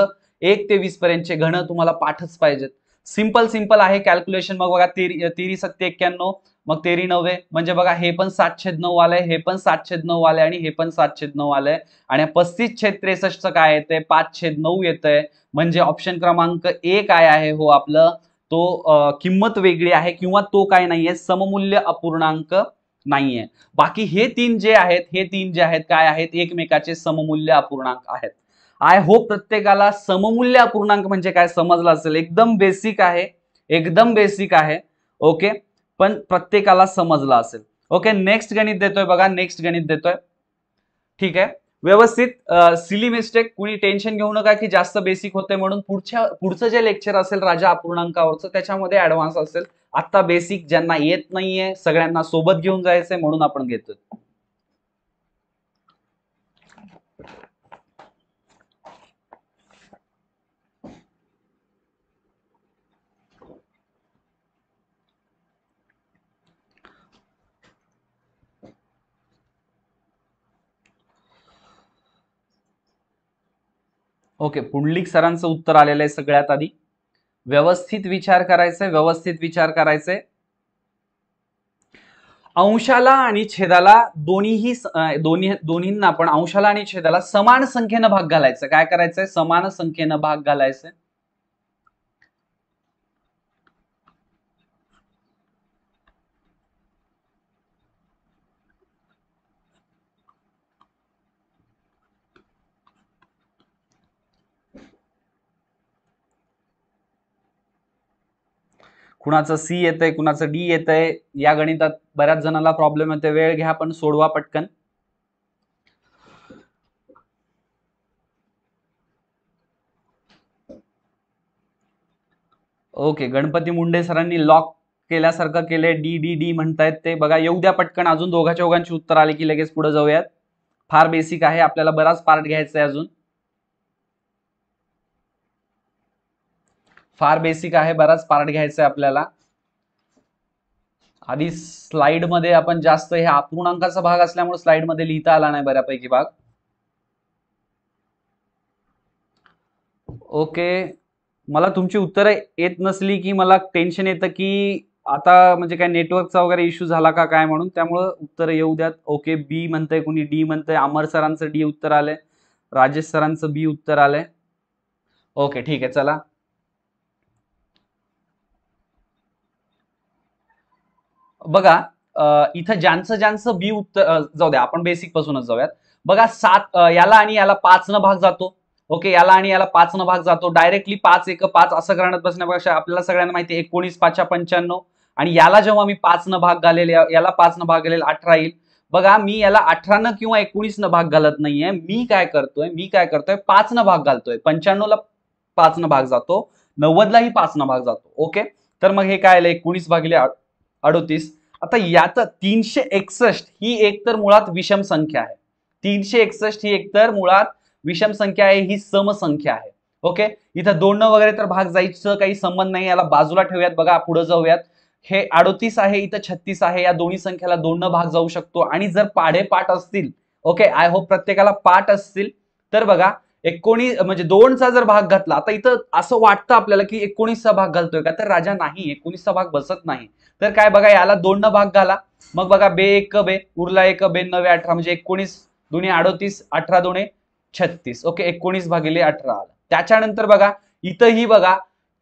एक ते वीस पर्यंतचे घण तुम्हाला पाठच पाहिजेत सिंपल सिंपल आहे कॅल्क्युलेशन मग बघा तेरी तेरी सत्ते एक्क्याण्णव मग तेरी नव्हे म्हणजे बघा हे पण सातशे नऊ आलंय हे पण सातशे नऊ आलंय आणि हे पण सातशे नऊ आलंय आणि पस्तीस छेद त्रेसष्ट काय येतंय पाच छेद नऊ येतंय म्हणजे ऑप्शन क्रमांक ए काय आहे हो आपलं तो किंमत वेगळी आहे किंवा तो काय नाहीये सममूल्य अपूर्णांक नाहीये बाकी हे तीन जे आहेत हे तीन जे आहेत काय आहेत एकमेकाचे सममूल्य अपूर्णांक आहेत आय होप प्रत्येकाला सममूल्य अपूर्णांक म्हणजे काय समजलं असेल एकदम बेसिक आहे एकदम बेसिक आहे ओके पण प्रत्येकाला समजलं असेल ओके नेक्स्ट गणित देतोय बघा नेक्स्ट गणित देतोय ठीक आहे व्यवस्थित सिली मिस्टेक कुणी टेन्शन घेऊ नका की जास्त बेसिक होते म्हणून पुढच्या पुढचं जे लेक्चर असेल राजा अपूर्णांकावरचं त्याच्यामध्ये ऍडव्हान्स असेल आता बेसिक ज्यांना येत नाहीये सगळ्यांना सोबत घेऊन जायचंय म्हणून आपण घेतोय ओके पुंडलिक सरांचं उत्तर आलेलं आहे सगळ्यात आधी व्यवस्थित विचार करायचे व्यवस्थित विचार करायचे अंशाला आणि छेदाला दोन्हीही दोन्ही दोन्हींना पण अंशाला आणि छेदाला समान संख्येनं भाग घालायचं काय करायचंय समान संख्येनं भाग घालायचं कुणाचं सी येत आहे कुणाचं डी येत आहे या गणितात बऱ्याच जणांना प्रॉब्लेम येते वेळ घ्या पण सोडवा पटकन ओके गणपती मुंडे सरांनी लॉक केल्यासारखं केले डी डी डी म्हणतायत ते बघा येऊ द्या पटकन अजून दोघांच्या ओघांची उत्तर आले की लगेच पुढे जाऊयात फार बेसिक आहे आपल्याला बराच पार्ट घ्यायचा आहे अजून फार बेसिक आहे बराच पार्ट घ्यायचा आहे आपल्याला आधी मध्ये आपण जास्त हे अपूर्णांकाचा भाग असल्यामुळे मध्ये लिहिता आला नाही बऱ्यापैकी भाग ओके मला तुमची उत्तरं येत नसली की मला टेन्शन येतं की आता म्हणजे काय नेटवर्कचा वगैरे इश्यू झाला का काय म्हणून त्यामुळं उत्तरं येऊ द्यात ओके बी म्हणतंय कुणी डी म्हणतंय अमर सरांचं डी उत्तर आलंय राजेश सरांचं बी उत्तर आलंय ओके ठीक आहे चला बघा इथं ज्यांचं ज्यांचं बी उत्तर जाऊ द्या आपण बेसिक पासूनच जाऊयात बघा सात याला आणि याला पाच न भाग जातो ओके याला आणि याला पाच न भाग जातो डायरेक्टली पाच एक पाच असं करण्यात बसण्यापेक्षा आपल्याला सगळ्यांना माहिती आहे एकोणीस पाचशे पंच्याण्णव आणि याला जेव्हा मी पाच न भाग घालेल याला पाच न भाग घालेल अठरा येईल बघा मी याला अठरा न किंवा एकोणीस न भाग घालत नाहीये मी काय करतोय मी काय करतोय पाच न भाग घालतोय पंच्याण्णवला पाच न भाग जातो नव्वदलाही पाच न भाग जातो ओके तर मग हे काय आलं एकोणीस भागले अडोतीस आता यात तीनशे एकसष्ट ही एकतर मुळात विषम संख्या आहे तीनशे एकसष्ट ही एकतर मुळात विषम संख्या आहे ही समसंख्या आहे ओके इथं दोन वगैरे तर भाग जायचं काही संबंध नाही याला बाजूला ठेवूयात बघा पुढे जाऊयात हे अडोतीस आहे इथं छत्तीस आहे या दोन्ही संख्याला दोन भाग जाऊ शकतो आणि जर पाढे पाठ असतील ओके आय होप प्रत्येकाला पाठ असतील तर बघा एकोणीस म्हणजे दोनचा जर भाग घातला आता इथं असं वाटतं आपल्याला की एकोणीसचा भाग घालतोय का तर राजा नाही एकोणीसचा भाग बसत नाही तर काय बघा याला दोन न भाग घाला मग बघा बे एक बे उरला एक बे नवे अठरा म्हणजे एकोणीस दोन्ही अडोतीस अठरा दोन्ही छत्तीस ओके एकोणीस भागिले अठरा आला त्याच्यानंतर बघा इथंही बघा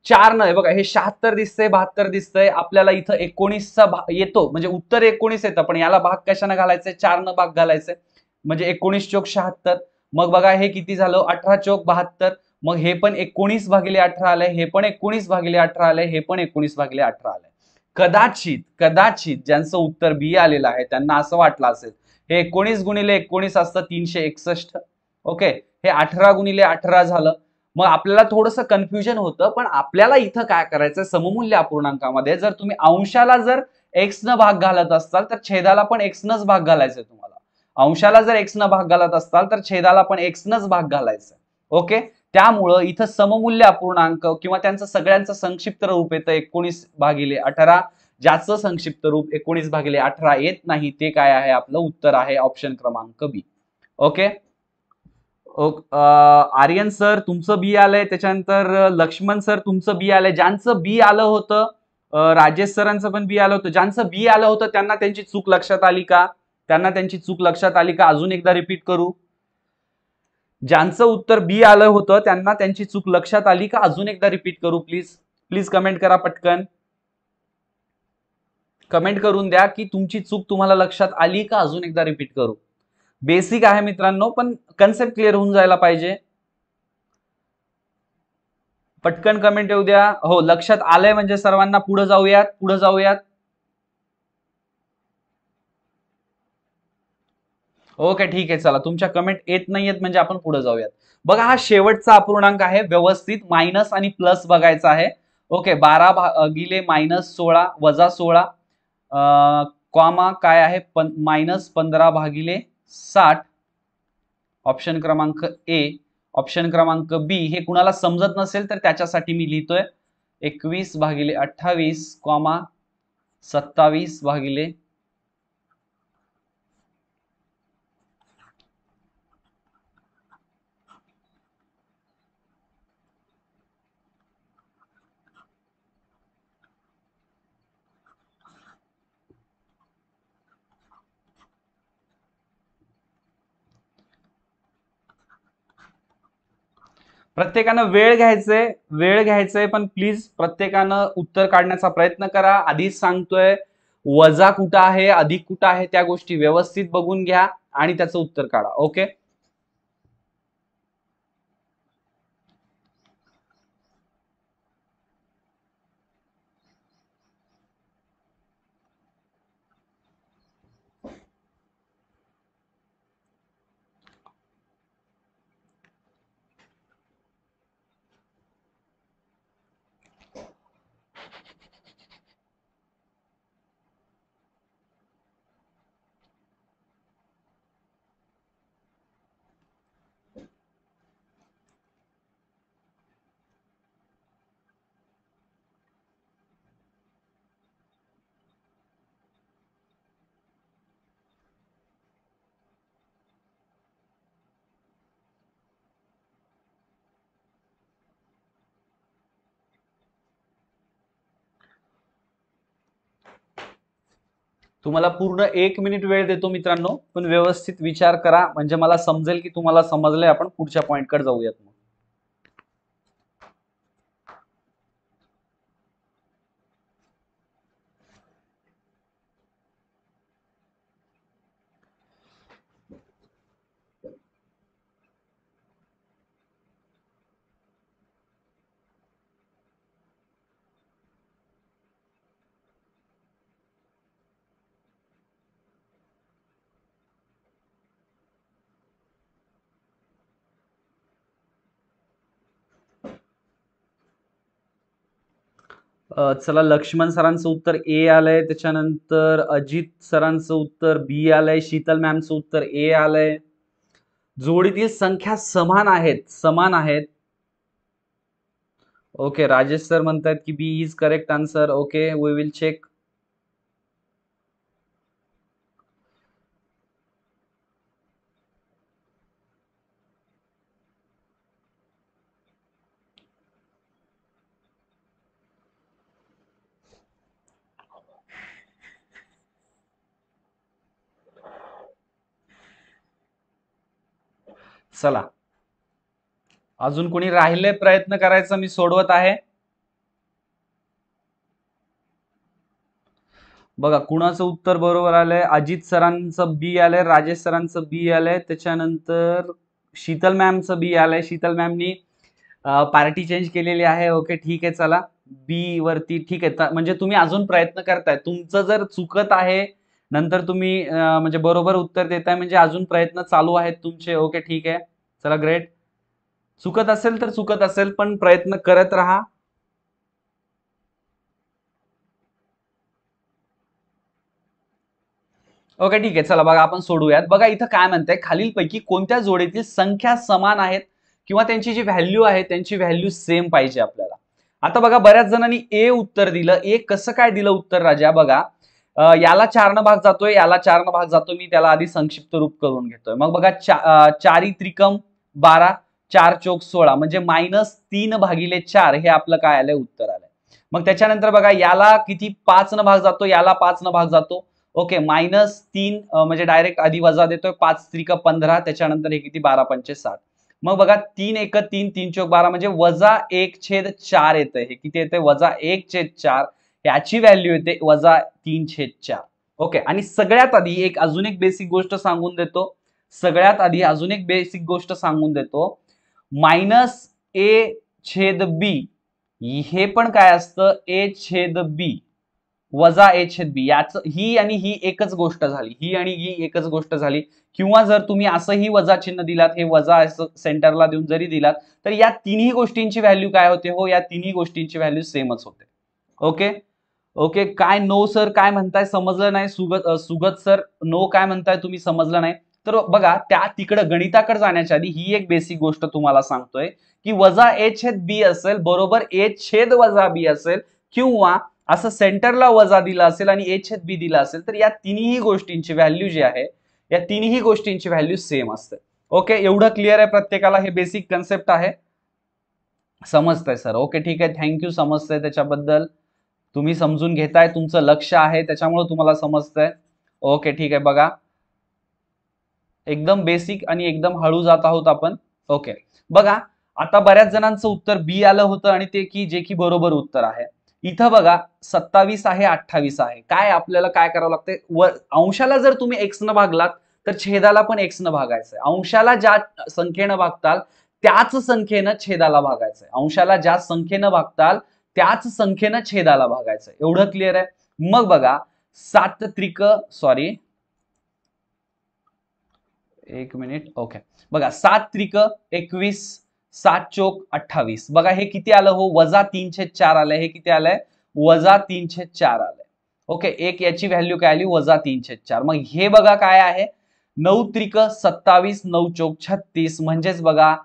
चार न बघा हे शहात्तर दिसतंय बहात्तर दिसतंय आपल्याला इथं एकोणीसचा भाग येतो म्हणजे उत्तर एकोणीस येतं पण याला भाग कशानं घालायचंय चार न भाग घालायचंय म्हणजे एकोणीस चोक शहात्तर मग बघा हे किती झालं अठरा चोक बहात्तर मग हे पण एकोणीस भागिले अठरा आलंय हे पण एकोणीस भागिले अठरा आलंय हे पण एकोणीस भागिले अठरा आलंय कदाचित कदाचित ज्यांचं उत्तर बी आलेलं आहे त्यांना असं वाटलं असेल हे एकोणीस गुणिले एकोणीस असतं तीनशे एकसष्ट ओके हे अठरा गुणिले अठरा झालं मग आपल्याला थोडंसं कन्फ्युजन होतं पण आपल्याला इथं काय करायचं सममूल्य अपूर्णांकामध्ये जर तुम्ही अंशाला जर एक्स न भाग घालत असाल तर छेदाला पण एक्स नच भाग घालायचा तुम्हाला अंशाला जर एक्स न भाग घालत असाल तर छेदाला पण एक्स नच भाग घालायचा ओके त्यामुळं इथं सममूल्य अपूर्णांक किंवा त्यांचं सगळ्यांचं संक्षिप्त रूप येतं एकोणीस भागिले अठरा ज्याचं संक्षिप्त रूप एकोणीस भागिले अठरा येत नाही ते काय आहे आपलं उत्तर आहे ऑप्शन क्रमांक बी ओके आर्यन सर तुमचं बी आलंय त्याच्यानंतर लक्ष्मण सर तुमचं बी आलंय ज्यांचं बी आलं होतं राजेश सरांचं पण बी आलं होतं ज्यांचं बी आलं होतं त्यांना त्यांची चूक लक्षात आली का त्यांना त्यांची चूक लक्षात आली का अजून एकदा रिपीट करू ज्यांचं उत्तर बी आलं होतं त्यांना त्यांची चूक लक्षात आली का अजून एकदा रिपीट करू प्लीज प्लीज कमेंट करा पटकन कमेंट करून द्या की तुमची चूक तुम्हाला लक्षात आली का अजून एकदा रिपीट करू बेसिक आहे मित्रांनो पण कन्सेप्ट क्लिअर होऊन जायला पाहिजे पटकन कमेंट येऊ द्या हो लक्षात आलंय म्हणजे सर्वांना पुढे जाऊयात पुढे जाऊयात ओके ठीक आहे चला तुमच्या कमेंट येत नाहीयेत म्हणजे आपण पुढे जाऊयात बघा हा शेवटचा अपूर्णांक आहे व्यवस्थित मायनस आणि प्लस बघायचा आहे ओके बारा भागिले मायनस सोळा वजा सोळा कॉमा काय आहे पन मायनस पंधरा भागिले साठ ऑप्शन क्रमांक ए ऑप्शन क्रमांक बी हे कुणाला समजत नसेल तर त्याच्यासाठी मी लिहितोय एकवीस भागिले अठ्ठावीस कॉमा सत्तावीस भागिले प्रत्येकानं वेळ घ्यायचंय वेळ घ्यायचंय पण प्लीज प्रत्येकानं उत्तर काढण्याचा प्रयत्न करा आधीच सांगतोय वजा कुठं आहे अधिक कुठं आहे त्या गोष्टी व्यवस्थित बघून घ्या आणि त्याचं उत्तर काढा ओके तुम्हाला पूर्ण एक मिनिट वेळ देतो मित्रांनो पण व्यवस्थित विचार करा म्हणजे मला समजेल की तुम्हाला समजलंय आपण पुढच्या पॉईंटकडे जाऊयात चला लक्ष्मण सरांचं उत्तर ए आलंय त्याच्यानंतर अजित सरांचं उत्तर बी आलंय शीतल मॅमचं उत्तर ए आलंय जोडीतील संख्या समान आहेत समान आहेत ओके राजेश सर म्हणतात की B is correct answer okay we will check चला अजून कोणी राहिले प्रयत्न करायचा मी सोडवत आहे बघा कुणाचं उत्तर बरोबर आलंय अजित सरांचं बी आलंय राजेश सरांचं बी आलंय त्याच्यानंतर शीतल मॅमचं बी आलंय शीतल मॅमनी पार्टी चेंज केलेली आहे ओके ठीक आहे चला बी वरती ठीक आहे म्हणजे तुम्ही अजून प्रयत्न करताय तुमचं जर चुकत आहे नंतर तुम्ही म्हणजे बरोबर उत्तर देताय म्हणजे अजून प्रयत्न चालू आहेत तुमचे ओके ठीक आहे चला ग्रेट चुकत असेल तर चुकत असेल पण प्रयत्न करत राहा ओके ठीक आहे चला बघा आपण सोडूयात बघा इथं काय म्हणताय खालीलपैकी कोणत्या जोडीतील संख्या समान आहेत किंवा त्यांची जी व्हॅल्यू आहे त्यांची व्हॅल्यू सेम पाहिजे आपल्याला आता बघा बऱ्याच जणांनी ए उत्तर दिलं ए कसं काय दिलं उत्तर राजा बघा याला चार न भाग जातोय याला न भाग जातो मी त्याला आधी संक्षिप्त रूप करून घेतोय मग बघा चा, चारी त्रिकम बारा चार चोक सोळा म्हणजे मायनस तीन भागिले चार हे आपलं काय आलंय उत्तर आलंय मग त्याच्यानंतर बघा याला किती पाच न भाग जातो याला पाच न भाग जातो ओके मायनस तीन म्हणजे डायरेक्ट आधी वजा देतोय पाच त्रिक पंधरा त्याच्यानंतर हे किती बारा पंचे साठ मग बघा तीन एक तीन तीन चोक बारा म्हणजे वजा एक छेद चार येतंय हे किती येतंय वजा एक छेद चार याची व्हॅल्यू येते वजा तीन छेद चार ओके आणि सगळ्यात आधी एक अजून एक बेसिक गोष्ट सांगून देतो सगळ्यात आधी अजून एक बेसिक गोष्ट सांगून देतो मायनस ए छेद बी हे पण काय असतं ए छेद बी वजा ए छेद बी याच ही आणि ही एकच गोष्ट झाली ही आणि ही एकच गोष्ट झाली किंवा जर तुम्ही असंही वजा चिन्ह दिलात हे वजा असं सेंटरला देऊन जरी दिलात तर या तिन्ही गोष्टींची व्हॅल्यू काय होते हो या तिन्ही गोष्टींची व्हॅल्यू सेमच होते ओके ओके काय नो सर काय म्हणताय समजलं नाही सुगत सुगत सर नो काय म्हणताय तुम्ही समजलं नाही तर बघा त्या तिकडं गणिताकडे जाण्याच्या आधी ही एक बेसिक गोष्ट तुम्हाला सांगतोय की वजा ए छेद बी असेल बरोबर ए छेद वजा बी असेल किंवा असं सेंटरला वजा दिला असेल आणि ए छेद बी दिला असेल तर या तिन्ही गोष्टींची व्हॅल्यू जी आहे या तिन्ही गोष्टींची व्हॅल्यू सेम असते ओके एवढं क्लिअर आहे प्रत्येकाला हे बेसिक कन्सेप्ट आहे समजतंय सर ओके ठीक आहे थँक्यू समजतंय त्याच्याबद्दल तुम्ही समजून घेताय तुमचं लक्ष आहे त्याच्यामुळे तुम्हाला समजतंय ओके ठीक आहे बघा एकदम बेसिक आणि एकदम हळू जात आहोत आपण ओके बघा आता बऱ्याच जणांचं उत्तर बी आलं होतं आणि ते की जे की बरोबर उत्तर आहे इथं बघा सत्तावीस आहे अठ्ठावीस आहे काय आपल्याला काय करावं लागतंय व अंशाला जर तुम्ही एक्स न भागलात तर छेदाला पण एक्स न भागायचं अंशाला ज्या संख्येनं भागताल त्याच संख्येनं छेदाला भागायचंय अंशाला ज्या संख्येनं भागताल त्याच संख्येनं छेदाला भागायचं एवढं क्लिअर आहे मग बघा सात त्रिक सॉरी एक मिनिट ओके बघा सात त्रिक एकवीस सात चोक अठ्ठावीस बघा हे किती आलं हो वजा तीनशे चार आलंय हे किती आलंय वजा तीनशे चार आलंय ओके एक याची व्हॅल्यू काय आली वजा तीनशे चार मग हे बघा काय आहे नऊ त्रिक सत्तावीस नऊ चोक छत्तीस म्हणजेच बघा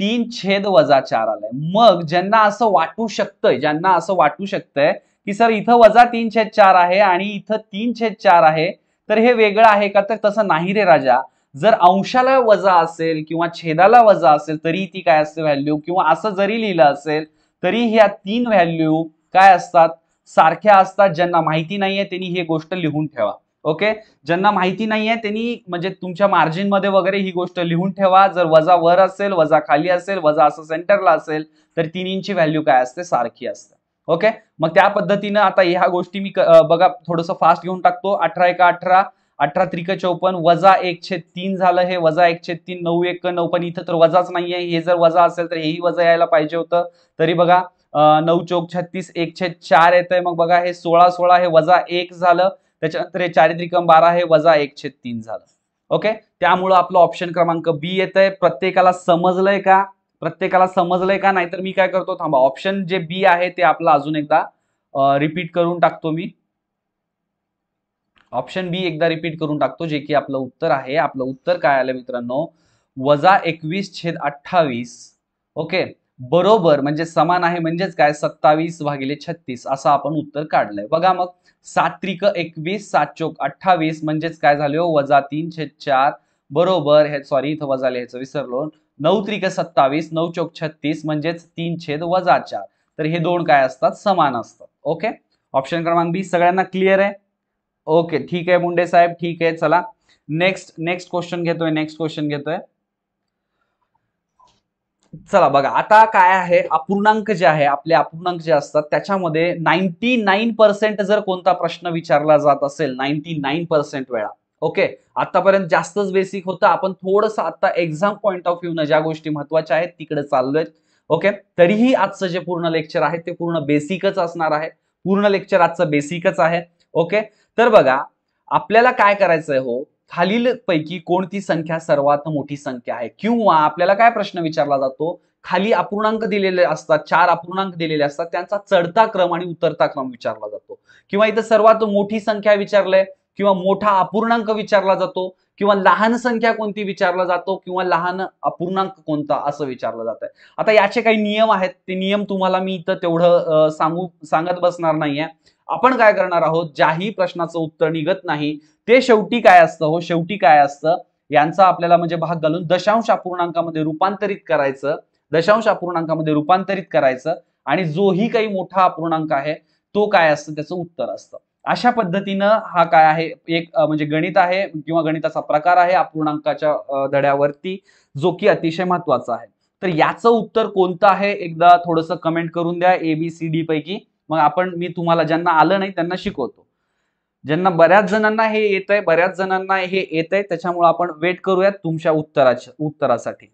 तीन छेद वजा चार आलाय मग ज्यांना असं वाटू शकतंय ज्यांना असं वाटू शकतंय की सर इथं वजा तीन छेद चार आहे आणि इथं तीन छेद चार आहे तर हे वेगळं आहे का तर तसं नाही रे राजा जर अंशाला वजा असेल किंवा छेदाला वजा असेल तरी ती काय असते व्हॅल्यू किंवा असं जरी लिहिलं असेल तरी ह्या तीन व्हॅल्यू काय असतात सारख्या असतात ज्यांना माहिती नाहीये त्यांनी ही गोष्ट लिहून ठेवा ओके ज्यांना माहिती नाहीये त्यांनी म्हणजे तुमच्या मार्जिन मध्ये वगैरे ही गोष्ट लिहून ठेवा जर वजा वर असेल वजा खाली असेल वजा असं सेंटरला असेल तर तीन इंची व्हॅल्यू काय असते सारखी असते ओके मग त्या पद्धतीनं आता ह्या गोष्टी मी बघा थोडस फास्ट घेऊन टाकतो अठरा एका अठरा अठरा त्रिक चौपन्न वजा एकशे तीन झालं हे वजा एकशे तीन नऊ एक नऊ पण इथं तर वजाच नाहीये हे जर वजा असेल तर हेही वजा यायला पाहिजे होतं तरी बघा नऊ चौक छत्तीस एक चार येत आहे मग बघा हे सोळा सोळा हे वजा एक झालं त्याच्यानंतर हे चारित्रिकम बारा हे वजा छेद तीन झालं ओके त्यामुळं आपलं ऑप्शन क्रमांक बी येत आहे प्रत्येकाला समजलंय का प्रत्येकाला समजलंय का नाहीतर मी काय करतो थांबा ऑप्शन जे बी आहे ते आपलं अजून एकदा रिपीट करून टाकतो मी ऑप्शन बी एकदा रिपीट करून टाकतो जे की आपलं उत्तर आहे आपलं उत्तर काय आलं मित्रांनो वजा एकवीस छेद अठ्ठावीस ओके बरोबर म्हणजे समान आहे म्हणजेच काय सत्तावीस भागिले छत्तीस असं आपण उत्तर काढलंय बघा मग सात्रिक एकवीस सात चोक अठ्ठावीस म्हणजेच काय झाले हो? वजा तीन छेद चार बरोबर हे सॉरी इथं वजाले ह्याचं विसरलो नऊ त्रिक सत्तावीस नऊ चोक छत्तीस म्हणजेच तीन छेद वजा चार तर हे दोन काय असतात समान असतात ओके ऑप्शन क्रमांक बी सगळ्यांना क्लिअर आहे ओके ठीक आहे मुंडे साहेब ठीक आहे चला नेक्स्ट नेक्स्ट क्वेश्चन घेतोय नेक्स्ट क्वेश्चन घेतोय चला बघा आता काय आहे अपूर्णांक जे आहे आपले अपूर्णांक जे असतात त्याच्यामध्ये नाईन्टी नाईन पर्सेंट जर कोणता प्रश्न विचारला जात असेल नाईन्टी नाईन पर्सेंट वेळा ओके आतापर्यंत जास्तच बेसिक होतं आपण थोडंसं आता एक्झाम पॉईंट ऑफ व्ह्यू ज्या गोष्टी महत्वाच्या आहेत तिकडे चाललोय ओके तरीही आजचं जे पूर्ण लेक्चर आहे ते पूर्ण बेसिकच असणार आहे पूर्ण लेक्चर आजचं बेसिकच आहे ओके तर बघा आपल्याला काय करायचंय हो खालीलपैकी कोणती संख्या सर्वात मोठी संख्या आहे किंवा आपल्याला काय प्रश्न विचारला जातो खाली अपूर्णांक दिलेले असतात चार अपूर्णांक दिलेले असतात त्यांचा चढता क्रम आणि उतरता क्रम विचारला जातो किंवा इथं सर्वात मोठी संख्या विचारलंय किंवा मोठा अपूर्णांक विचारला जातो किंवा लहान संख्या कोणती विचारला जातो किंवा लहान अपूर्णांक कोणता असं विचारलं जात आहे आता याचे काही नियम आहेत ते नियम तुम्हाला मी इथं तेवढं सांगू सांगत बसणार नाहीये आपण काय करणार आहोत ज्याही प्रश्नाचं उत्तर निघत नाही ते शेवटी काय असतं हो शेवटी काय असतं यांचा आपल्याला म्हणजे भाग घालून दशांश अपूर्णांकामध्ये रूपांतरित करायचं दशांश अपूर्णांकामध्ये रूपांतरित करायचं आणि जोही काही मोठा अपूर्णांक आहे तो काय असतं त्याचं उत्तर असतं अशा पद्धतीनं हा काय आहे एक म्हणजे गणित आहे किंवा गणिताचा प्रकार आहे अपूर्णांकाच्या धड्यावरती जो की अतिशय महत्वाचा आहे तर याचं उत्तर कोणतं आहे एकदा थोडंसं कमेंट करून द्या ए बी सी डी पैकी मग आपण मी तुम्हाला ज्यांना आलं नाही त्यांना शिकवतो ज्यांना बऱ्याच जणांना हे येत आहे बऱ्याच जणांना हे येत आहे त्याच्यामुळे आपण वेट करूयात तुमच्या उत्तराच्या उत्तरासाठी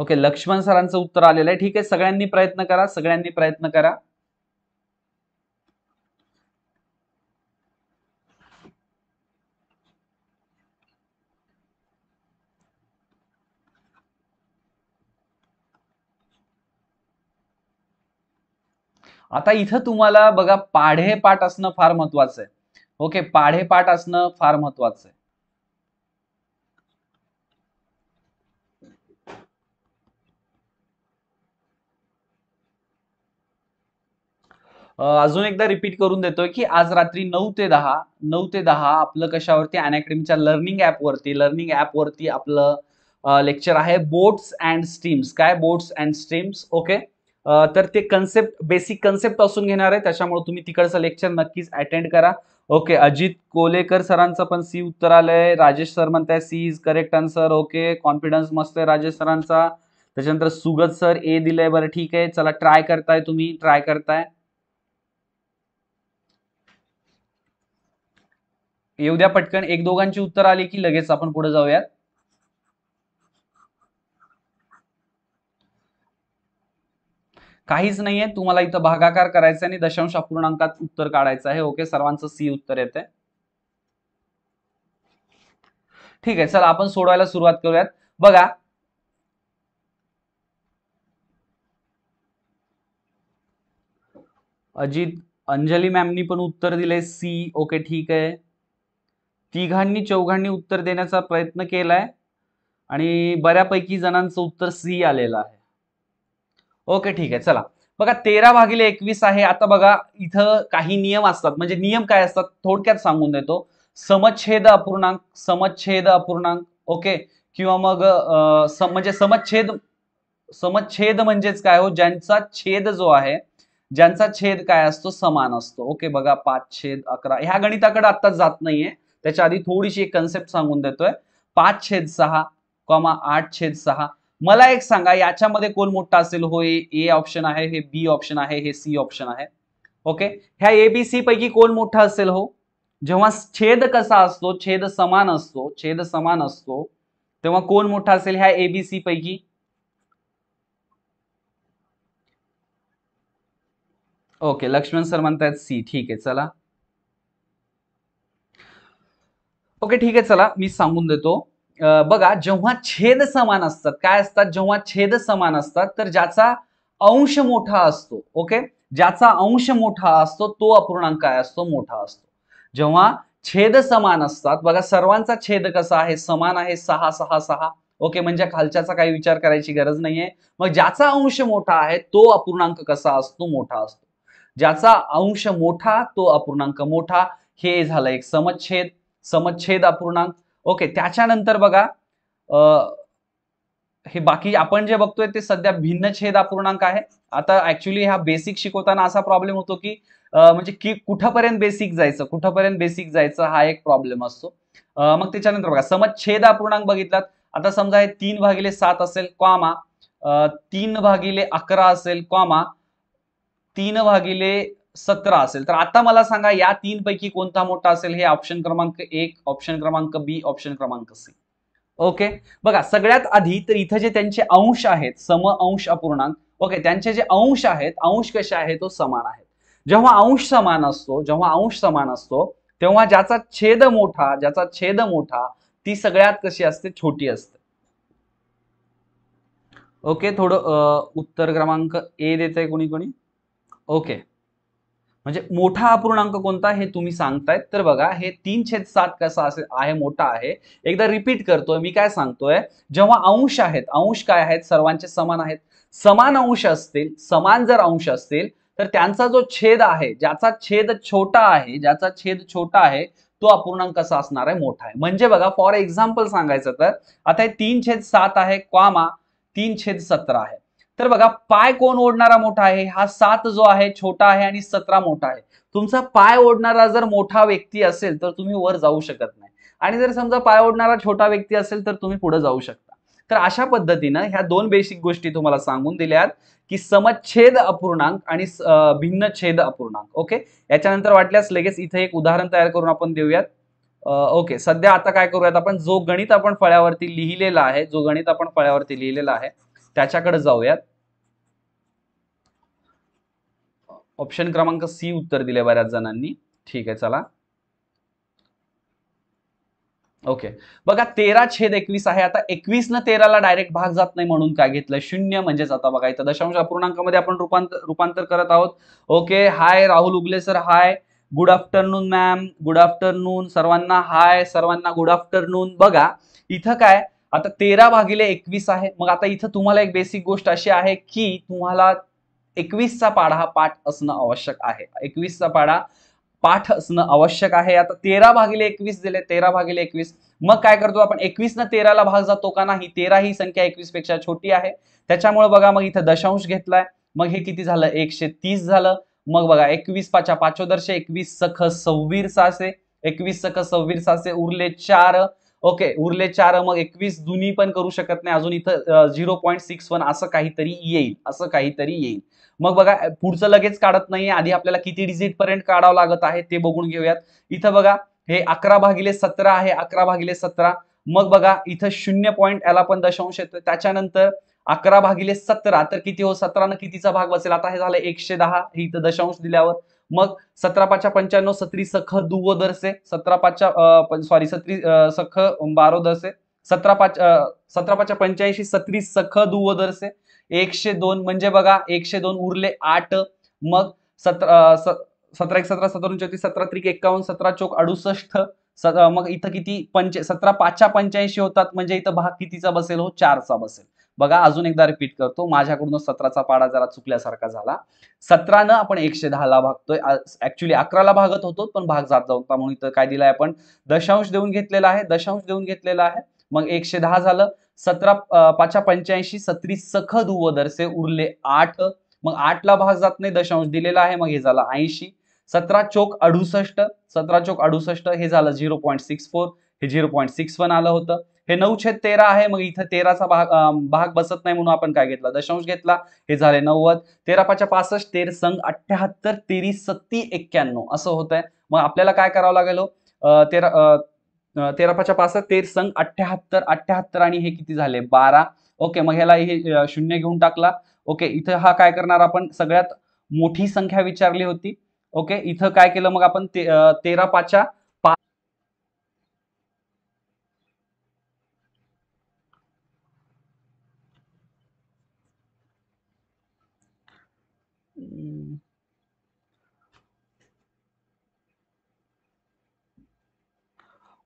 ओके लक्ष्मण सरांचं उत्तर आलेलं आहे ठीक आहे सगळ्यांनी प्रयत्न करा सगळ्यांनी प्रयत्न करा आता इथं तुम्हाला बघा पाढे पाठ असणं फार महत्वाचं आहे ओके पाढे पाठ असणं फार महत्वाचं आहे अजून एकदा रिपीट करून देतोय की आज रात्री नऊ ते दहा नऊ ते दहा आपलं कशावरती अनॅकडेमच्या लर्निंग वरती लर्निंग वरती आपलं लेक्चर आहे बोट्स अँड स्टीम्स काय बोट्स अँड स्टीम्स ओके तर ते कन्सेप्ट बेसिक कन्सेप्ट असून घेणार आहे त्याच्यामुळे तुम्ही तिकडचं लेक्चर नक्कीच अटेंड करा ओके अजित कोलेकर सरांचं पण सी उत्तर आलंय राजेश सर म्हणताय C is correct answer okay confidence मस्त आहे राजेश सरांचा त्याच्यानंतर सुगत सर ए दिलंय बरं ठीक आहे चला ट्राय करताय तुम्ही ट्राय करताय येऊ द्या पटकन एक दोघांची उत्तर आली की लगेच आपण पुढे जाऊयात काहीच नाहीये तुम्हाला इथं भागाकार करायचा आणि दशांश अपूर्णांकात उत्तर काढायचं आहे ओके सर्वांचं सी उत्तर येते ठीक आहे चला आपण सोडवायला सुरुवात करूयात बघा अजित अंजली मॅमनी पण उत्तर दिले सी ओके ठीक आहे तिघांनी चौघांनी उत्तर देण्याचा प्रयत्न केलाय आणि बऱ्यापैकी जणांचं उत्तर सी आलेलं आहे ओके ठीक आहे चला बघा तेरा भागिले एकवीस आहे आता बघा इथं काही नियम असतात म्हणजे नियम काय असतात थोडक्यात सांगून देतो समच्छेद अपूर्णांक समच्छेद अपूर्णांक ओके किंवा मग म्हणजे समच्छेद समच्छेद म्हणजेच काय हो ज्यांचा छेद जो आहे ज्यांचा छेद काय असतो समान असतो ओके बघा पाच छेद अकरा ह्या गणिताकडे आता जात नाहीये त्याच्या आधी थोडीशी एक कन्सेप्ट सांगून देतोय पाच छेद सहा कॉमा आठ छेद सहा मला एक सांगा याच्यामध्ये कोण मोठा असेल हो ए ऑप्शन आहे हे बी ऑप्शन आहे हे सी ऑप्शन आहे ओके ह्या एबीसी पैकी कोण मोठा असेल हो जेव्हा छेद कसा असतो छेद समान असतो छेद समान असतो तेव्हा कोण मोठा असेल ह्या ए बी सी पैकी ओके लक्ष्मण सर म्हणतायत सी ठीक आहे चला ओके ठीक आहे चला मी सांगून देतो बघा जेव्हा छेद समान असतात काय असतात जेव्हा छेद समान असतात तर ज्याचा अंश मोठा असतो ओके ज्याचा अंश मोठा असतो तो अपूर्णांक काय असतो मोठा असतो जेव्हा छेद समान असतात बघा सर्वांचा छेद कसा आहे समान आहे सहा सहा सहा ओके म्हणजे खालच्याचा काही विचार करायची गरज नाहीये मग ज्याचा अंश मोठा आहे तो अपूर्णांक कसा असतो मोठा असतो ज्याचा अंश मोठा तो अपूर्णांक मोठा हे झालं एक समच्छेद समच्छेद अपूर्णांक ओके त्याच्यानंतर बघा हे बाकी आपण जे बघतोय ते सध्या भिन्न छेद अपूर्णांक आहे आता ऍक्च्युली हा बेसिक शिकवताना असा प्रॉब्लेम होतो की म्हणजे की कुठंपर्यंत बेसिक जायचं कुठंपर्यंत बेसिक जायचं हा एक प्रॉब्लेम असतो मग त्याच्यानंतर बघा समज छेद अपूर्णांक बघितलात आता समजा हे तीन भागिले सात असेल कॉमा तीन भागिले अकरा असेल कॉमा तीन भागिले सतरा असेल तर आता मला सांगा या तीन पैकी कोणता मोठा असेल हे ऑप्शन क्रमांक एक ऑप्शन क्रमांक बी ऑप्शन क्रमांक सी ओके बघा सगळ्यात आधी तर इथं जे त्यांचे अंश आहेत सम अंश अपूर्णांक ओके त्यांचे जे अंश आहेत अंश कसे आहेत तो समान आहेत जेव्हा अंश समान असतो जेव्हा अंश समान असतो तेव्हा ज्याचा छेद मोठा ज्याचा छेद मोठा ती सगळ्यात कशी असते छोटी असते ओके थोडं उत्तर क्रमांक ए देत आहे कोणी कोणी ओके म्हणजे मोठा अपूर्णांक कोणता हे तुम्ही सांगतायत तर बघा हे तीन छेद सात कसा असे आहे मोठा आहे एकदा रिपीट करतोय मी काय सांगतोय जेव्हा अंश आहेत अंश काय आहेत सर्वांचे समान आहेत समान अंश असतील समान जर अंश असतील तर त्यांचा जो छेद आहे ज्याचा छेद छोटा आहे ज्याचा छेद छोटा आहे तो अपूर्णांक कसा असणार आहे मोठा आहे म्हणजे बघा फॉर एक्झाम्पल सांगायचं तर आता हे तीन छेद सात आहे क्वामा तीन छेद सतरा आहे तर बघा पाय कोण ओढणारा मोठा आहे हा सात जो आहे छोटा आहे आणि सतरा मोठा आहे तुमचा पाय ओढणारा जर मोठा व्यक्ती असेल तर तुम्ही वर जाऊ शकत नाही आणि जर समजा पाय ओढणारा छोटा व्यक्ती असेल तर तुम्ही पुढे जाऊ शकता तर अशा पद्धतीनं ह्या दोन बेसिक गोष्टी तुम्हाला सांगून दिल्यात की समच्छेद अपूर्णांक आणि भिन्न छेद अपूर्णांक ओके याच्यानंतर वाटल्यास लगेच इथे एक उदाहरण तयार करून आपण देऊयात ओके सध्या आता काय करूयात आपण जो गणित आपण फळ्यावरती लिहिलेला आहे जो गणित आपण फळ्यावरती लिहिलेला आहे त्याच्याकडे जाऊयात ऑप्शन क्रमांक सी उत्तर दिले बऱ्याच जणांनी ठीक आहे चला ओके बघा तेरा छेद एकवीस आहे आता एकवीस न तेराला डायरेक्ट भाग जात नाही म्हणून काय घेतलं शून्य म्हणजेच आता बघा इथं दशांश अपूर्णांकामध्ये आपण रूपांतर रूपांतर करत आहोत okay hi Rahul Ugle sir hi good afternoon ma'am good afternoon सर्वांना हाय सर्वांना गुड आफ्टरनून बघा इथं काय आता तेरा भागिले एकवीस आहे मग आता इथं तुम्हाला एक बेसिक गोष्ट अशी आहे की तुम्हाला एकवीसचा पाढा हा पाठ असणं आवश्यक आहे एकवीसचा पाढा पाठ असणं आवश्यक आहे आता तेरा भागिले एकवीस दिले तेरा भागिले एकवीस मग काय करतो आपण एकवीस न तेराला भाग जातो का नाही तेरा ही संख्या एकवीस पेक्षा छोटी आहे त्याच्यामुळे बघा मग इथं दशांश घेतलाय मग हे किती झालं एकशे तीस झालं मग बघा एकवीस पाचा पाचोदर्शे एकवीस सख सव्वीस सासे एकवीस सख सव्वीस सासे उरले चार ओके उरले चार मग एकवीस दुनी पण करू शकत नाही अजून इथं झिरो पॉईंट सिक्स वन असं काहीतरी येईल असं काहीतरी येईल मग बघा पुढचं लगेच काढत नाहीये आधी आपल्याला किती डिजिट पर्यंत काढावं लागत आहे ते बघून घेऊयात इथं बघा हे अकरा भागिले सतरा आहे अकरा भागिले सतरा मग बघा इथं शून्य पॉईंट याला पण दशांश येतो त्याच्यानंतर अकरा भागिले सतरा तर किती हो सतरानं कितीचा भाग बसेल आता हे झालं एकशे दहा इथं दशांश दिल्यावर मग सतरा पाचा पंच्याण्णव सत्री सख दुवो दरसे सतरा पाचच्या सॉरी सत्री सख बारो दरसे सतरा पाच सतरा पाचच्या पंच्याऐंशी सत्री सख दुवो दरसे एकशे दोन म्हणजे बघा एकशे दोन उरले आठ मग सतरा सतरा एक सतरा सतरा चौतीस सतरा त्रिक एक्कावन्न सतरा चौक अडुसष्ट मग इथं किती पंच सतरा पाचशा पंच्याऐंशी होतात म्हणजे इथं भाग कितीचा बसेल हो चारचा बसेल बघा अजून एकदा रिपीट करतो माझ्याकडून सतराचा पाडा जरा चुकल्यासारखा झाला सतरानं आपण एकशे दहाला भागतोय ऍक्च्युली अकराला भागत होतो पण भाग जात जाऊन म्हणून इथं काय दिलाय आपण दशांश देऊन घेतलेला आहे दशांश देऊन घेतलेला आहे मग एकशे दहा झालं सतरा पाचा पंच्याऐंशी सत्री सख दरसे उरले आठ मग आठला भाग जात नाही दशांश दिलेला आहे मग हे झालं ऐंशी सतरा चोक अडुसष्ट सतरा चोक अडुसष्ट हे झालं झिरो पॉईंट सिक्स फोर हे झिरो पॉईंट सिक्स वन आलं होतं हे नऊ छेद तेरा आहे मग इथं तेराचा भाग भाग बसत नाही म्हणून आपण काय घेतला दशांश घेतला हे झाले नव्वद तेरा पाच्या पासष्ट तेर संघ अठ्ठ्याहत्तर तेरी सत्ती एक्क्याण्णव असं होत आहे मग आपल्याला काय करावं लागेल हो? तेरा तेरा पाच्या पासष्ट तेर संघ अठ्ठ्याहत्तर अठ्ठ्याहत्तर आणि हे किती झाले बारा ओके मग ह्याला हे शून्य घेऊन टाकला ओके इथं हा काय करणार आपण सगळ्यात मोठी संख्या विचारली होती ओके इथं काय केलं मग आपण ते, तेरा पाच्या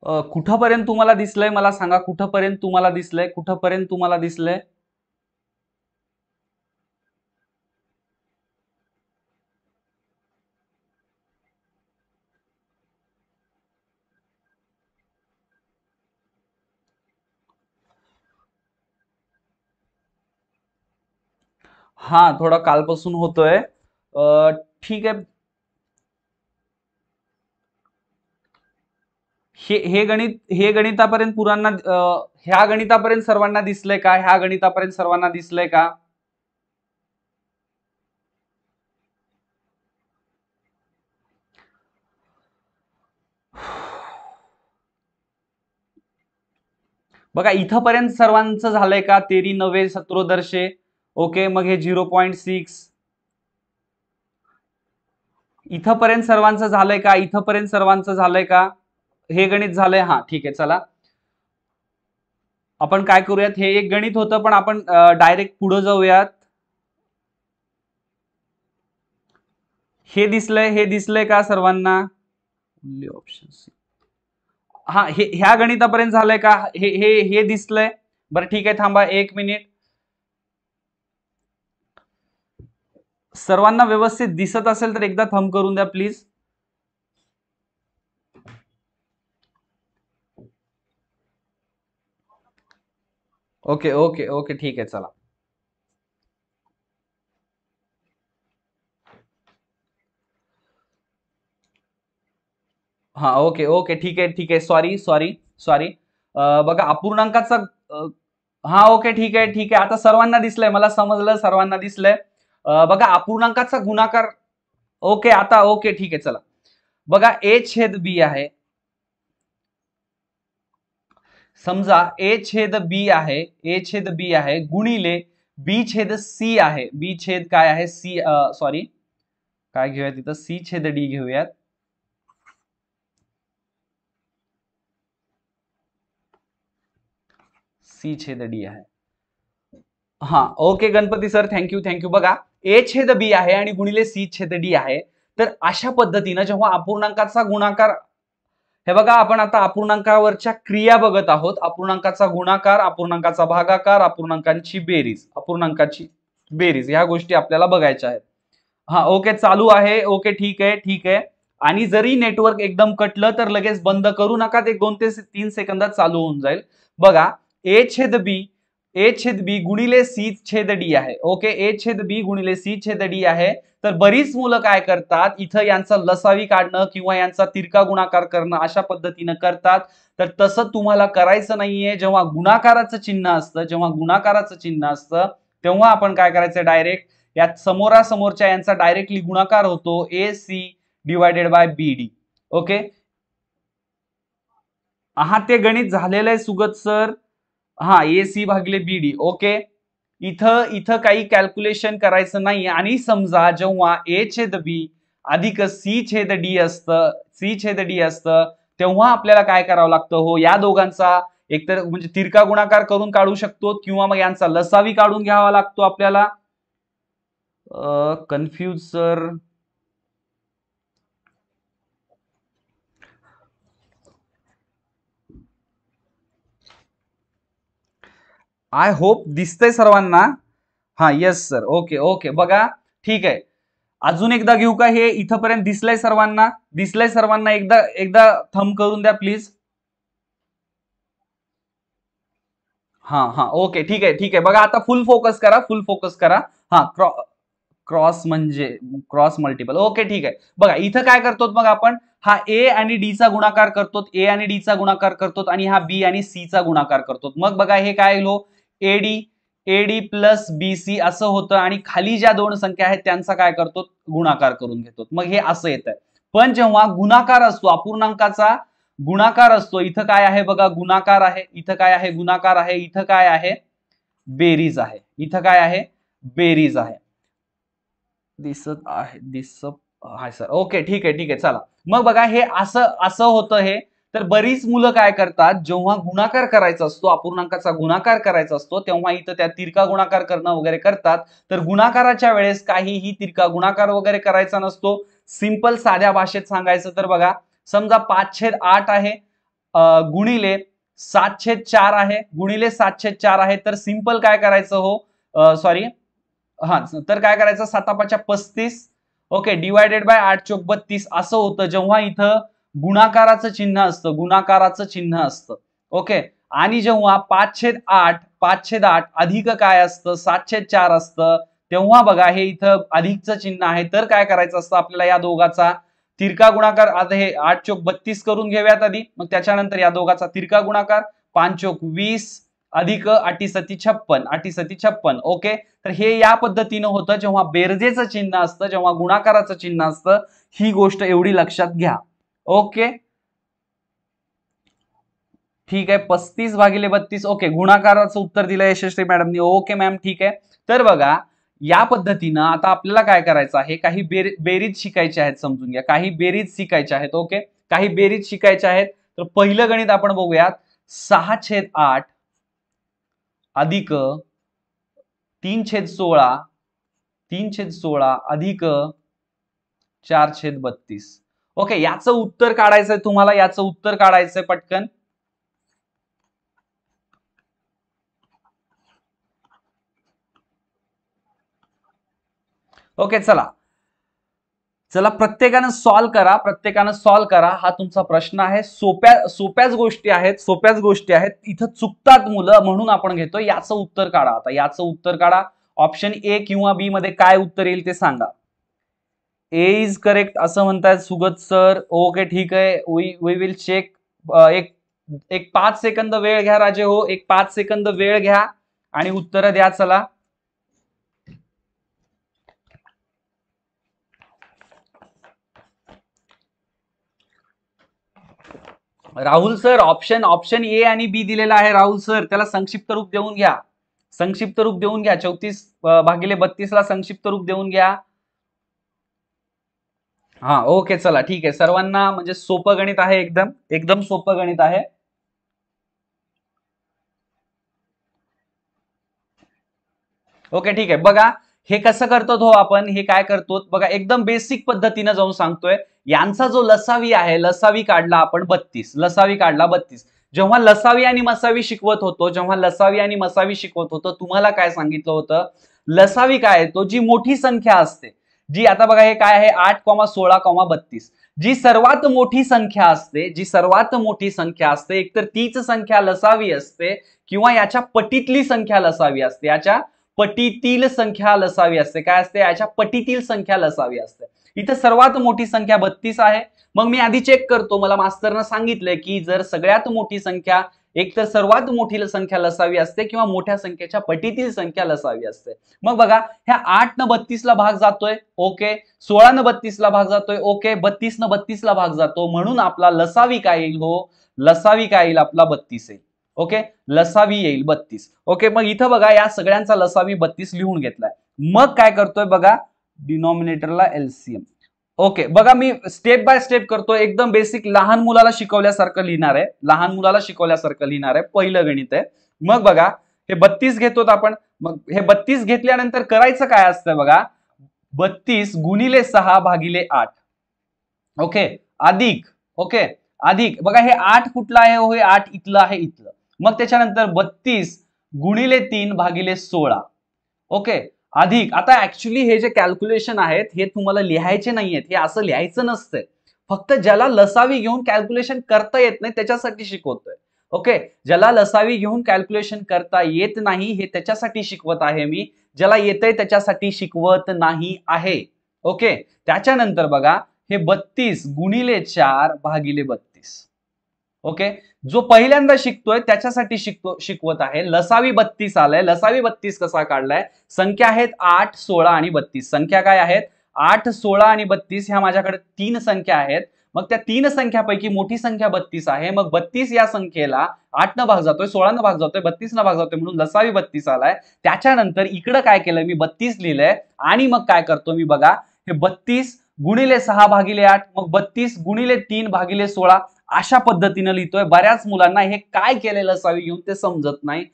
कुठंपर्यंत तुम्हाला दिसलंय मला सांगा कुठंपर्यंत तुम्हाला दिसलंय कुठपर्यंत तुम्हाला दिसलंय हा थोडा कालपासून होतोय ठीक आहे हे हे गणित हे गणितापर्यंत पुरांना ह्या गणितापर्यंत सर्वांना दिसलंय का ह्या गणितापर्यंत सर्वांना दिसलंय का बघा इथंपर्यंत सर्वांचं झालंय का तेरी नवे सत्रोदर्शे ओके मग हे झिरो पॉईंट सिक्स इथंपर्यंत सर्वांचं झालंय का इथंपर्यंत सर्वांचं झालंय का हे गणित झालंय हा ठीक आहे चला आपण काय करूयात हे एक गणित होतं पण आपण डायरेक्ट पुढे जाऊयात हे दिसलंय हे दिसलंय का सर्वांना ऑप्शन हा हे ह्या गणितापर्यंत झालंय का हे हे हे दिसलंय बरं ठीक आहे थांबा एक मिनिट सर्वांना व्यवस्थित दिसत असेल तर एकदा थंब करून द्या प्लीज ओके ओके ओके ठीक आहे चला हा ओके ओके ठीक आहे ठीक आहे सॉरी सॉरी सॉरी बघा अपूर्णांकाचा हा ओके ठीक आहे ठीक आहे आता सर्वांना दिसलंय मला समजलं सर्वांना दिसलंय बघा अपूर्णांकाचा गुणाकार ओके आता ओके ठीक आहे चला बघा ए छेद बी आहे समजा ए छेद बी आहे ए छेद बी आहे गुणिले बी छेद सी आहे बी छेद काय आहे सी सॉरी काय घेऊयात तिथं सी छेद डी घेऊयात सी छेद डी आहे हा okay Ganpati sir thank you thank you बघा ए छेद बी आहे आणि गुणिले सी छेद डी आहे तर अशा पद्धतीनं जेव्हा अपूर्णांकाचा गुणाकार हे बघा आपण आता अपूर्णांकावरच्या क्रिया बघत आहोत अपूर्णांकाचा गुणाकार अपूर्णांकाचा भागाकार अपूर्णांकांची बेरीज अपूर्णांकाची बेरीज ह्या गोष्टी आपल्याला बघायच्या आहेत हा ओके चालू आहे ओके ठीक आहे ठीक आहे आणि जरी नेटवर्क एकदम कटलं तर लगेच बंद करू नका ते दोन ते तीन सेकंदात चालू होऊन जाईल बघा ए छेद बी ए छेद बी गुणिले सी छेद डी आहे ओके ए छेद बी गुणिले सी छेद डी आहे तर बरीच मुलं काय करतात इथं यांचा लसावी काढणं किंवा यांचा तिरका गुणाकार करणं अशा पद्धतीनं करतात तर तसं तुम्हाला करायचं नाहीये जेव्हा गुणाकाराचं चिन्ह असतं जेव्हा गुणाकाराचं चिन्ह असतं तेव्हा आपण काय करायचं डायरेक्ट यात समोरासमोरच्या यांचा डायरेक्टली गुणाकार होतो A C divided by B D okay हा ते गणित झालेलं आहे सुगत सर हा ए सी भागले बी डी ओके इथं इथं काही कॅल्क्युलेशन करायचं नाही आणि समजा जेव्हा ए छेद बी अधिक सी छेद डी असतं सी छेद डी असतं तेव्हा आपल्याला काय करावं लागतं हो या दोघांचा एकतर म्हणजे तिरका गुणाकार करून काढू शकतो किंवा मग यांचा लसावी काढून घ्यावा लागतो आपल्याला कन्फ्यूज सर आय होप दिसतंय सर्वांना हा येस सर ओके ओके बघा ठीक आहे अजून एकदा घेऊ का हे इथंपर्यंत दिसलंय सर्वांना दिसलंय सर्वांना एकदा एकदा थंब करून द्या प्लीज हा हा ओके ठीक आहे ठीक आहे बघा आता फुल फोकस करा फुल फोकस करा हा क्रॉ क्रॉस म्हणजे क्रॉस मल्टिपल ओके ठीक आहे बघा इथं काय करतो मग आपण हा ए आणि डी चा गुणाकार करतो ए आणि डी चा गुणाकार करतो आणि हा बी आणि सी चा गुणाकार करतो मग बघा हे काय लो AD AD plus B C असं होतं आणि खाली ज्या दोन संख्या आहेत त्यांचा काय करतो गुणाकार करून घेतो मग हे असं आहे पण जेव्हा गुणाकार असतो अपूर्णांकाचा गुणाकार असतो इथं काय आहे बघा गुणाकार आहे इथं काय आहे गुणाकार आहे इथं काय आहे बेरीज आहे इथं काय आहे बेरीज आहे दिसत आहे दिसत आहे सर ओके ठीक आहे ठीक आहे चला मग बघा हे असं असं होतं हे तर बरीच मुलं काय करतात जेव्हा गुणाकार करायचा असतो अपूर्णांकाचा गुणाकार करायचा असतो तेव्हा इथं त्या तिरका गुणाकार करणं वगैरे करतात तर गुणाकाराच्या वेळेस काहीही तिरका गुणाकार वगैरे करायचा नसतो सिंपल साध्या भाषेत सांगायचं तर बघा समजा पाच छेद आठ आहे गुणिले सातशे चार आहे गुणिले सातशे चार आहे तर सिंपल काय करायचं हो सॉरी हा तर काय करायचं सातापाच्या पस्तीस ओके डिवायडेड बाय आठ चोक बत्तीस असं होतं जेव्हा इथं गुणाकाराचं चिन्ह असतं गुणाकाराचं चिन्ह असतं ओके आणि जेव्हा पाचशे आठ पाचशे आठ अधिक काय असतं सातशे चार असतं तेव्हा बघा हे इथं अधिकचं चिन्ह आहे तर काय करायचं असतं आपल्याला या दोघाचा तिरका गुणाकार आता हे आठ चोक बत्तीस करून घेऊयात आधी मग त्याच्यानंतर या दोघाचा तिरका गुणाकार पाच चोक वीस अधिक अटीसती छप्पन अटीसती छप्पन ओके तर हे या पद्धतीनं होतं जेव्हा बेरजेचं चिन्ह असतं जेव्हा गुणाकाराचं चिन्ह असतं ही गोष्ट एवढी लक्षात घ्या ओके ठीक आहे पस्तीस भागिले बत्तीस ओके गुणाकाराचं उत्तर दिलं यशस्वी मॅडमनी ओके मॅम ठीक आहे तर बघा या पद्धतीनं आता आपल्याला काय करायचं आहे काही बेर बेरीज शिकायचे आहेत समजून घ्या काही बेरीज शिकायचे आहेत ओके काही बेरीज शिकायचे आहेत तर पहिलं गणित आपण बघूयात सहा छेद आठ अधिक तीन छेद सोळा तीन छेद सोळा अधिक चार छेद बत्तीस ओके याचं उत्तर काढायचंय तुम्हाला याचं उत्तर काढायचंय पटकन ओके चला चला प्रत्येकानं सॉल्व करा प्रत्येकानं सॉल्व करा हा तुमचा प्रश्न आहे सोप्या सोप्याच गोष्टी आहेत सोप्याच गोष्टी आहेत इथं चुकतात मुलं म्हणून आपण घेतो याचं उत्तर काढा आता याचं उत्तर काढा ऑप्शन ए किंवा बी मध्ये काय उत्तर येईल ते सांगा ए इज करेक्ट असं म्हणतात सुगत सर ओके ठीक आहे वी वी विल चेक एक एक पाच सेकंद वेळ घ्या राजे हो एक पाच सेकंद वेळ घ्या आणि उत्तर द्या चला Rahul sir option option A आणि बी दिलेला आहे राहुल सर त्याला संक्षिप्त रूप देऊन घ्या संक्षिप्त रूप देऊन घ्या चौतीस भागिले बत्तीस ला संक्षिप्त रूप देऊन घ्या हा ओके चला ठीक आहे सर्वांना म्हणजे सोपं गणित आहे एकदम एकदम सोपं गणित आहे ओके ठीक आहे बघा हे कसं करतो हो आपण हे काय करतो बघा एकदम बेसिक पद्धतीनं जाऊन सांगतोय यांचा जो लसावी आहे लसावी काढला आपण बत्तीस लसावी काढला बत्तीस जेव्हा लसावी आणि मसावी शिकवत होतो जेव्हा लसावी आणि मसावी शिकवत होतो तुम्हाला काय सांगितलं होतं लसावी काय तो जी मोठी संख्या असते जी आता बघा हे काय आहे आठ कॉमा सोळा कॉमा बत्तीस जी सर्वात मोठी संख्या असते जी सर्वात मोठी संख्या असते एकतर तीच संख्या लसावी असते किंवा याच्या पटीतली संख्या लसावी असते याच्या पटीतील संख्या लसावी असते काय असते याच्या पटीतील संख्या लसावी असते इथं सर्वात मोठी संख्या बत्तीस आहे मग मी आधी चेक करतो मला मास्तरनं सांगितलंय की जर सगळ्यात मोठी संख्या एक तर सर्वात मोठी संख्या लसावी असते किंवा मोठ्या संख्येच्या पटीतील संख्या लसावी असते मग बघा ह्या आठ न बत्तीस ला भाग जातोय ओके सोळा न बत्तीस ला भाग जातोय ओके बत्तीस न बत्तीस ला भाग जातो म्हणून आपला लसावी काय येईल हो लसावी काय येईल आपला बत्तीस येईल ओके लसावी येईल बत्तीस ओके मग इथं बघा या सगळ्यांचा लसावी बत्तीस लिहून घेतलाय मग काय करतोय बघा डिनॉमिनेटरला एलसीएम ओके बघा मी स्टेप बाय स्टेप करतो एकदम बेसिक लहान मुलाला शिकवल्यासारखं लिहिणार आहे लहान मुलाला शिकवल्यासारखं लिहिणार आहे पहिलं गणित आहे मग बघा हे बत्तीस घेतो आपण मग हे बत्तीस घेतल्यानंतर करायचं काय असतं बघा बत्तीस गुणिले सहा भागिले आठ ओके अधिक ओके अधिक बघा हे आठ कुठलं आहे हो हे आठ इथलं आहे इथलं मग त्याच्यानंतर बत्तीस गुणिले तीन भागिले सोळा ओके अधिक आता ऍक्च्युली हे जे कॅल्क्युलेशन आहेत हे तुम्हाला लिहायचे नाही आहेत हे असं लिहायचं नसतंय फक्त ज्याला लसावी घेऊन कॅल्क्युलेशन करता येत नाही त्याच्यासाठी शिकवतोय ओके ज्याला लसावी घेऊन कॅल्क्युलेशन करता येत नाही हे त्याच्यासाठी शिकवत आहे मी ज्याला येतंय त्याच्यासाठी शिकवत नाही आहे ओके त्याच्यानंतर बघा हे बत्तीस गुणिले चार भागिले बत्तीस ओके जो पहिल्यांदा शिकतोय त्याच्यासाठी शिकतो शिकवत आहे लसावी बत्तीस आलाय लसावी बत्तीस कसा काढलाय संख्या आहेत आठ सोळा आणि बत्तीस संख्या काय आहेत आठ सोळा आणि बत्तीस ह्या माझ्याकडे तीन संख्या आहेत मग त्या तीन संख्यापैकी मोठी संख्या बत्तीस आहे मग बत्तीस या संख्येला आठ न भाग जातोय सोळा न भाग जातोय बत्तीस न भाग जातोय म्हणून लसावी बत्तीस आलाय त्याच्यानंतर इकडं काय केलं मी बत्तीस लिहिलंय आणि मग काय करतो मी बघा हे बत्तीस गुणिले सहा भागिले आठ मग बत्तीस गुणिले तीन भागिले सोळा अशा पद्धतीनं लिहितोय बऱ्याच मुलांना हे काय केलेलं असावी घेऊन ते समजत नाही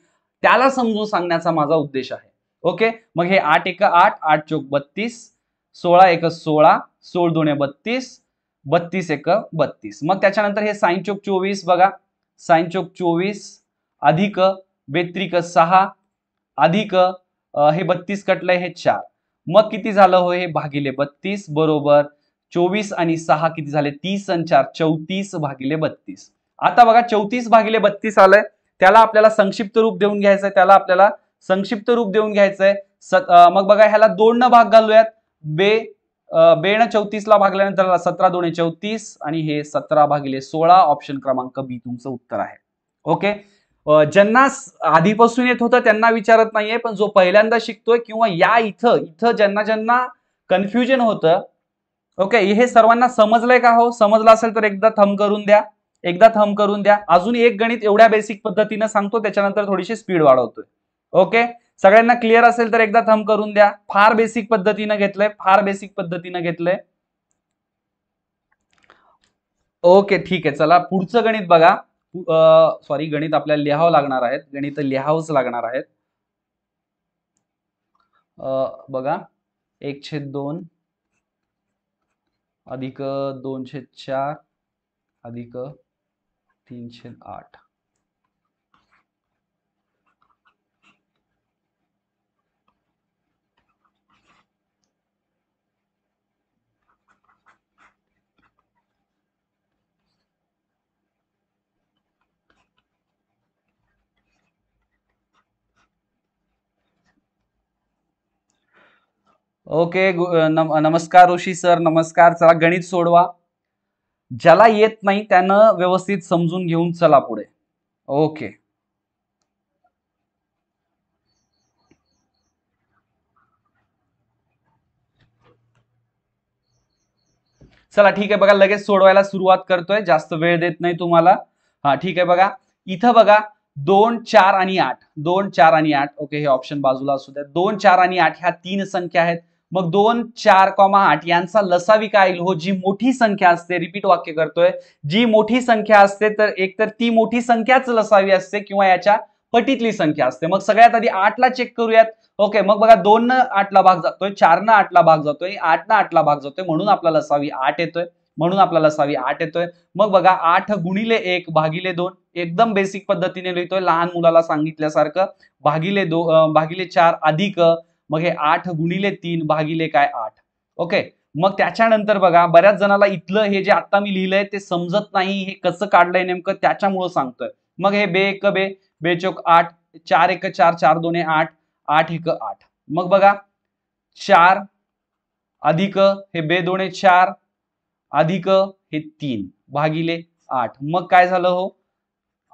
त्याला समजून सांगण्याचा माझा उद्देश आहे ओके मग हे आठ एक आठ आठ चोक बत्तीस सोळा एक सोळा सोळ दोन बत्तीस बत्तीस एक बत्तीस मग त्याच्यानंतर हे साईन चोक चोवीस बघा साईन चोक चोवीस अधिक बेत्रिक सहा अधिक हे बत्तीस कटलंय हे चार मग किती झालं हो हे भागिले बत्तीस बरोबर चोवीस आणि सहा किती झाले तीस आणि चार चौतीस भागिले बत्तीस आता बघा चौतीस भागिले बत्तीस आलंय त्याला आपल्याला संक्षिप्त रूप देऊन घ्यायचंय त्याला आपल्याला संक्षिप्त रूप देऊन घ्यायचंय मग बघा ह्याला दोन न भाग घालूयात बे बेण चौतीसला भागल्यानंतर सतरा दोन चौतीस आणि हे सतरा भागिले सोळा ऑप्शन क्रमांक बी तुमचं उत्तर आहे ओके ज्यांना आधीपासून येत होतं त्यांना विचारत नाहीये पण जो पहिल्यांदा शिकतोय किंवा या इथं इथं ज्यांना ज्यांना कन्फ्युजन होतं ओके हे सर्वांना समजलंय का हो समजलं असेल तर एकदा थम करून द्या एकदा थम करून द्या अजून एक गणित एवढ्या बेसिक पद्धतीनं सांगतो त्याच्यानंतर थोडीशी स्पीड वाढवतोय ओके सगळ्यांना क्लिअर असेल तर एकदा थम करून द्या फार बेसिक पद्धतीनं घेतलंय फार बेसिक पद्धतीनं घेतलंय ओके ठीक आहे चला पुढचं गणित बघा सॉरी गणित आपल्याला लिहावं लागणार आहेत गणित लिहावंच लागणार आहेत बघा एक छेद दोन अधिक दोनशे चार अधिक तीनशे आठ ओके नमस्कार ऋषी सर नमस्कार चला गणित सोडवा ज्याला येत नाही त्यानं व्यवस्थित समजून घेऊन चला पुढे ओके चला ठीक आहे बघा लगेच सोडवायला सुरुवात करतोय जास्त वेळ देत नाही तुम्हाला हा ठीक आहे बघा इथं बघा दोन चार आणि आठ दोन चार आणि आठ ओके हे ऑप्शन बाजूला असू द्या दोन चार आणि आठ ह्या तीन संख्या आहेत मग दोन चार कॉमा आठ यांचा लसावी काय हो जी मोठी संख्या असते रिपीट वाक्य करतोय जी मोठी संख्या असते तर एक तर ती मोठी संख्याच लसावी असते किंवा याच्या पटीतली संख्या असते मग सगळ्यात आधी आठला चेक करूयात ओके मग बघा दोन न आठला भाग जातोय चार न आठला भाग जातोय आठ न आठला भाग जातोय म्हणून आपला लसावी आठ येतोय म्हणून आपला लसावी आठ येतोय मग बघा आठ गुणिले एक भागिले दोन एकदम बेसिक पद्धतीने लिहितोय लहान मुलाला सांगितल्यासारखं भागिले दो भागिले चार अधिक मग हे आठ गुणिले तीन भागिले काय आठ ओके मग त्याच्यानंतर बघा बऱ्याच जणाला इथलं हे जे आता मी लिहिलंय ते समजत नाही हे कसं काढलंय नेमकं त्याच्यामुळं सांगतोय मग हे बे एक बे बे चोक आठ चार एक चार चार दोन आठ आठ एक आठ मग बघा चार अधिक हे बे दोन चार अधिक हे तीन भागिले आठ मग काय झालं हो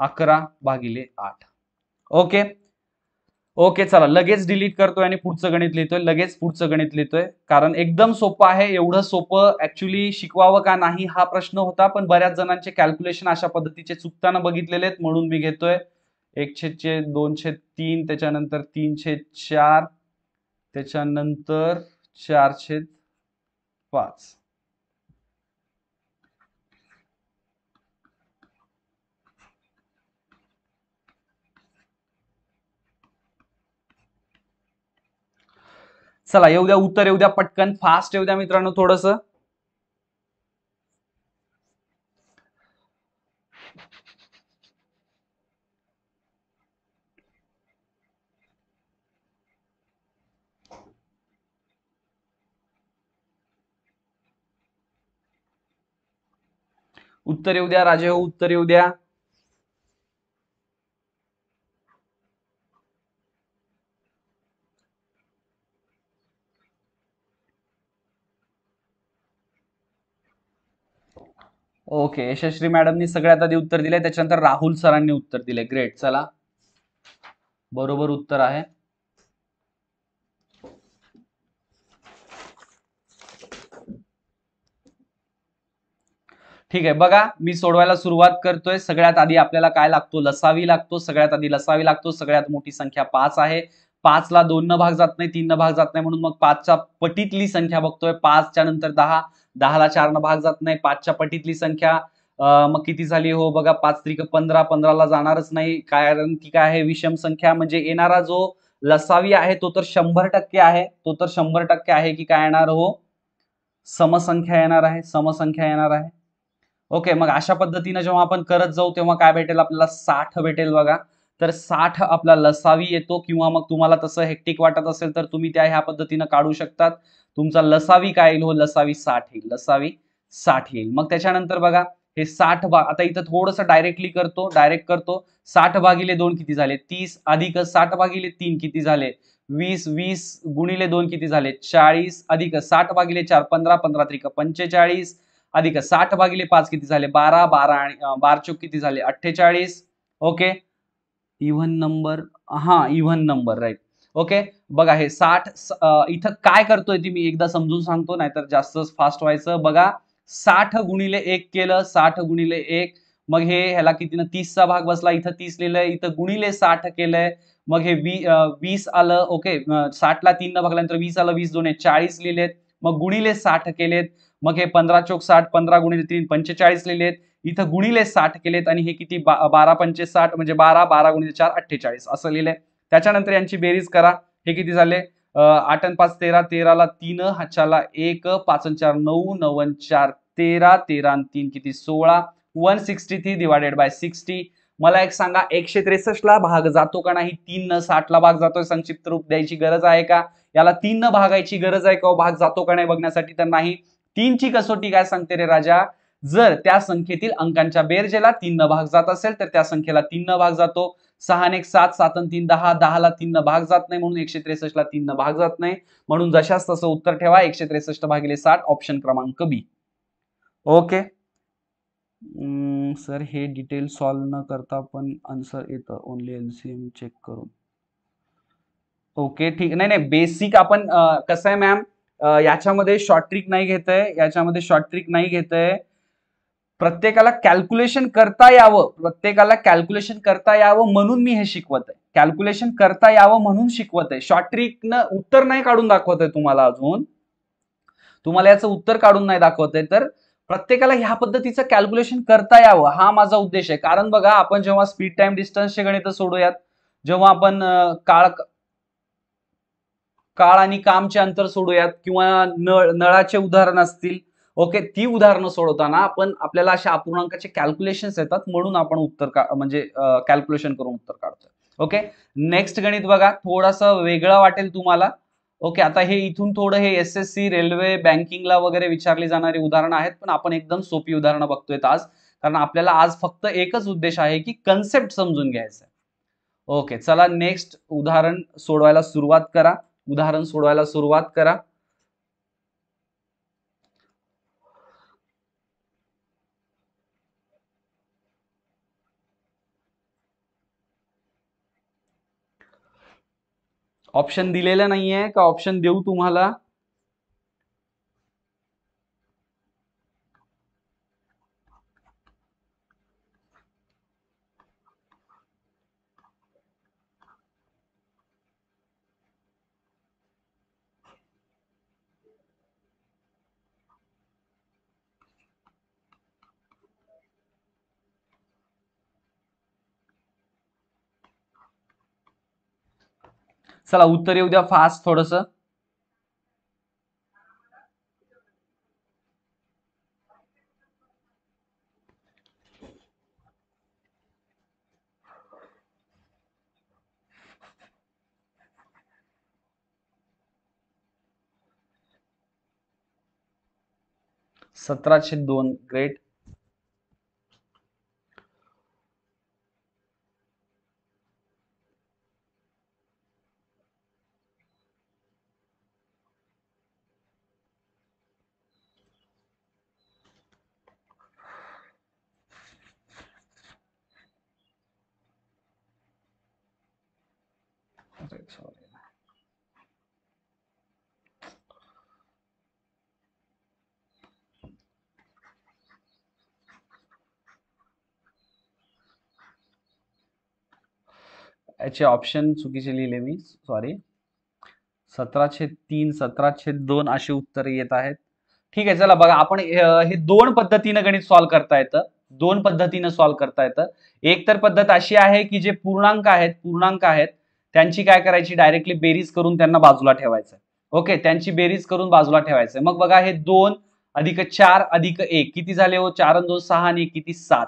अकरा भागिले आठ ओके ओके चला लगेच डिलीट करतोय आणि पुढचं गणित लिहितोय लगेच पुढचं गणित लिहितोय कारण एकदम सोपं आहे एवढं सोपं ऍक्च्युली शिकवावं का नाही हा प्रश्न होता पण बऱ्याच जणांचे कॅल्क्युलेशन अशा पद्धतीचे चुकताना बघितलेले आहेत म्हणून मी घेतोय एक छेदचे दोन छेद तीन त्याच्यानंतर तीन छेद चार त्याच्यानंतर चार छेद पाच चला येऊ द्या उत्तर येऊ द्या पटकन फास्ट येऊ द्या मित्रांनो थोडस उत्तर येऊ द्या राजे हो उत्तर येऊ द्या ओके यशस्वी मॅडमनी सगळ्यात आधी उत्तर दिले त्याच्यानंतर राहुल सरांनी उत्तर दिले ग्रेट चला बरोबर उत्तर आहे ठीक आहे बघा मी सोडवायला सुरुवात करतोय सगळ्यात आधी आपल्याला काय लागतो लसावी लागतो सगळ्यात आधी लसावी लागतो सगळ्यात मोठी संख्या पाच आहे पाचला दोन न भाग जात नाही तीन न भाग जात नाही म्हणून मग पाचच्या पटीतली संख्या बघतोय पाचच्या नंतर दहा दहाला न भाग जात नाही पाचच्या पटीतली संख्या मग किती झाली हो बघा पाच त्रिक पंधरा पंधराला जाणारच नाही कारण की काय आहे विषम संख्या म्हणजे येणारा जो लसावी आहे तो तर शंभर टक्के आहे तो तर शंभर टक्के आहे की काय येणार हो समसंख्या येणार आहे समसंख्या येणार आहे ओके मग अशा पद्धतीने जेव्हा आपण करत जाऊ तेव्हा काय भेटेल आपल्याला साठ भेटेल बघा तर साठ आपला लसावी येतो किंवा मग तुम्हाला तसं हेक्टिक वाटत असेल तर तुम्ही त्या ह्या पद्धतीनं काढू शकतात तुमचा लसावी काय येईल हो लसावी साठ येईल लसावी साठ येईल मग त्याच्यानंतर बघा हे साठ भाग आता इथं थोडंसं डायरेक्टली करतो डायरेक्ट करतो साठ भागिले दोन किती झाले तीस अधिक साठ भागिले तीन किती झाले वीस वीस गुणिले दोन किती झाले चाळीस अधिक साठ भागिले चार पंधरा पंधरा त्रिक पंचेचाळीस अधिक साठ भागिले पाच किती झाले बारा बारा आणि बार चोक किती झाले अठ्ठेचाळीस ओके इव्हन नंबर हा इव्हन नंबर राईट ओके बघा हे साठ इथं काय करतोय ती मी एकदा समजून सांगतो नाहीतर जास्त फास्ट व्हायचं बघा साठ गुणिले एक केलं साठ गुणिले एक मग हे ह्याला किती ना तीसचा भाग बसला इथं तीस लिहिलंय इथं गुणिले साठ केलंय मग हे वी वीस आलं ओके साठला तीन न भागल्यानंतर वीस आलं वीस दोन चाळीस लिहिलेत मग गुणिले साठ केलेत मग हे पंधरा चोक साठ पंधरा गुणिले तीन पंचेचाळीस लिहिलेत इथं गुणिले साठ केलेत आणि हे किती बा बारा पंचे साठ म्हणजे बारा बारा गुणिले चार अठ्ठेचाळीस असं लिहिलंय त्याच्यानंतर यांची बेरीज करा हे किती झाले आठ पाच तेरा तेराला तीन हाच्याला एक पाच चार नऊ नवन चार तेरा तेरा तीन किती सोळा one sixty three divided by sixty मला एक सांगा एकशे त्रेसष्टला भाग जातो का नाही तीन न साठला भाग जातोय संक्षिप्त रूप द्यायची गरज आहे का याला तीन न भागायची गरज आहे का भाग जातो का नाही बघण्यासाठी तर नाही तीनची कसोटी काय सांगते रे राजा जर त्या संख्येतील अंकांच्या बेरजेला तीन न भाग जात असेल तर त्या संख्येला तीन न भाग जातो सहाने एक सात सात तीन दहा दहाला तीन न भाग जात नाही म्हणून एकशे ला तीन न भाग जात नाही म्हणून जशाच तसं उत्तर ठेवा एकशे त्रेसष्ट भागिले साठ ऑप्शन क्रमांक बी ओके सर हे डिटेल सॉल्व न करता पण आन्सर येतं ओनली एलसीएम चेक करून ओके ठीक नाही नाही बेसिक आपण कसं आहे मॅम याच्यामध्ये शॉर्ट ट्रिक नाही घेत आहे याच्यामध्ये शॉर्ट ट्रिक नाही घेतय प्रत्येकाला कॅल्क्युलेशन करता यावं प्रत्येकाला कॅल्क्युलेशन करता यावं म्हणून मी हे शिकवत आहे कॅल्क्युलेशन करता यावं म्हणून शिकवत आहे शॉर्ट न उत्तर नाही काढून दाखवत आहे तुम्हाला अजून तुम्हाला याचं उत्तर काढून नाही दाखवत आहे तर प्रत्येकाला ह्या पद्धतीचं कॅल्क्युलेशन करता यावं हा माझा उद्देश आहे कारण बघा आपण जेव्हा स्पीड टाइम डिस्टन्सचे गणित सोडूयात जेव्हा आपण काळ काळ आणि कामचे अंतर सोडूयात किंवा नळ नळाचे उदाहरण असतील ओके ती उदाहरणं सोडवताना आपण आपल्याला अशा अपूर्णांकाचे कॅल्क्युलेशन्स येतात म्हणून आपण उत्तर म्हणजे कॅल्क्युलेशन करून उत्तर काढतोय ओके नेक्स्ट गणित बघा थोडासा वेगळा वाटेल तुम्हाला ओके आता हे इथून थोडं हे एस एस सी रेल्वे बँकिंगला वगैरे विचारली जाणारी उदाहरणं आहेत पण आपण एकदम सोपी उदाहरणं बघतोय आज कारण आपल्याला आज फक्त एकच उद्देश आहे की कन्सेप्ट समजून आहे ओके चला नेक्स्ट उदाहरण सोडवायला सुरुवात करा उदाहरण सोडवायला सुरुवात करा ऑप्शन दिलेलं नाहीये का ऑप्शन देऊ तुम्हाला चला उत्तर येऊ द्या फास्ट थोडस सतराशे दोन ग्रेट याचे ऑप्शन चुकीचे लिहिले मी सॉरी सतराशे तीन सतराशे दोन असे उत्तर येत आहेत ठीक आहे चला बघा आपण हे दोन पद्धतीनं गणित सॉल्व्ह करता येतं दोन पद्धतीनं सॉल्व्ह करता येतं एक तर पद्धत अशी आहे की जे पूर्णांक आहेत पूर्णांक आहेत त्यांची काय करायची डायरेक्टली बेरीज करून त्यांना बाजूला ठेवायचं ओके त्यांची बेरीज करून बाजूला ठेवायचं मग बघा हे दोन अधिक चार अधिक एक किती झाले हो चार दोन सहा आणि किती सात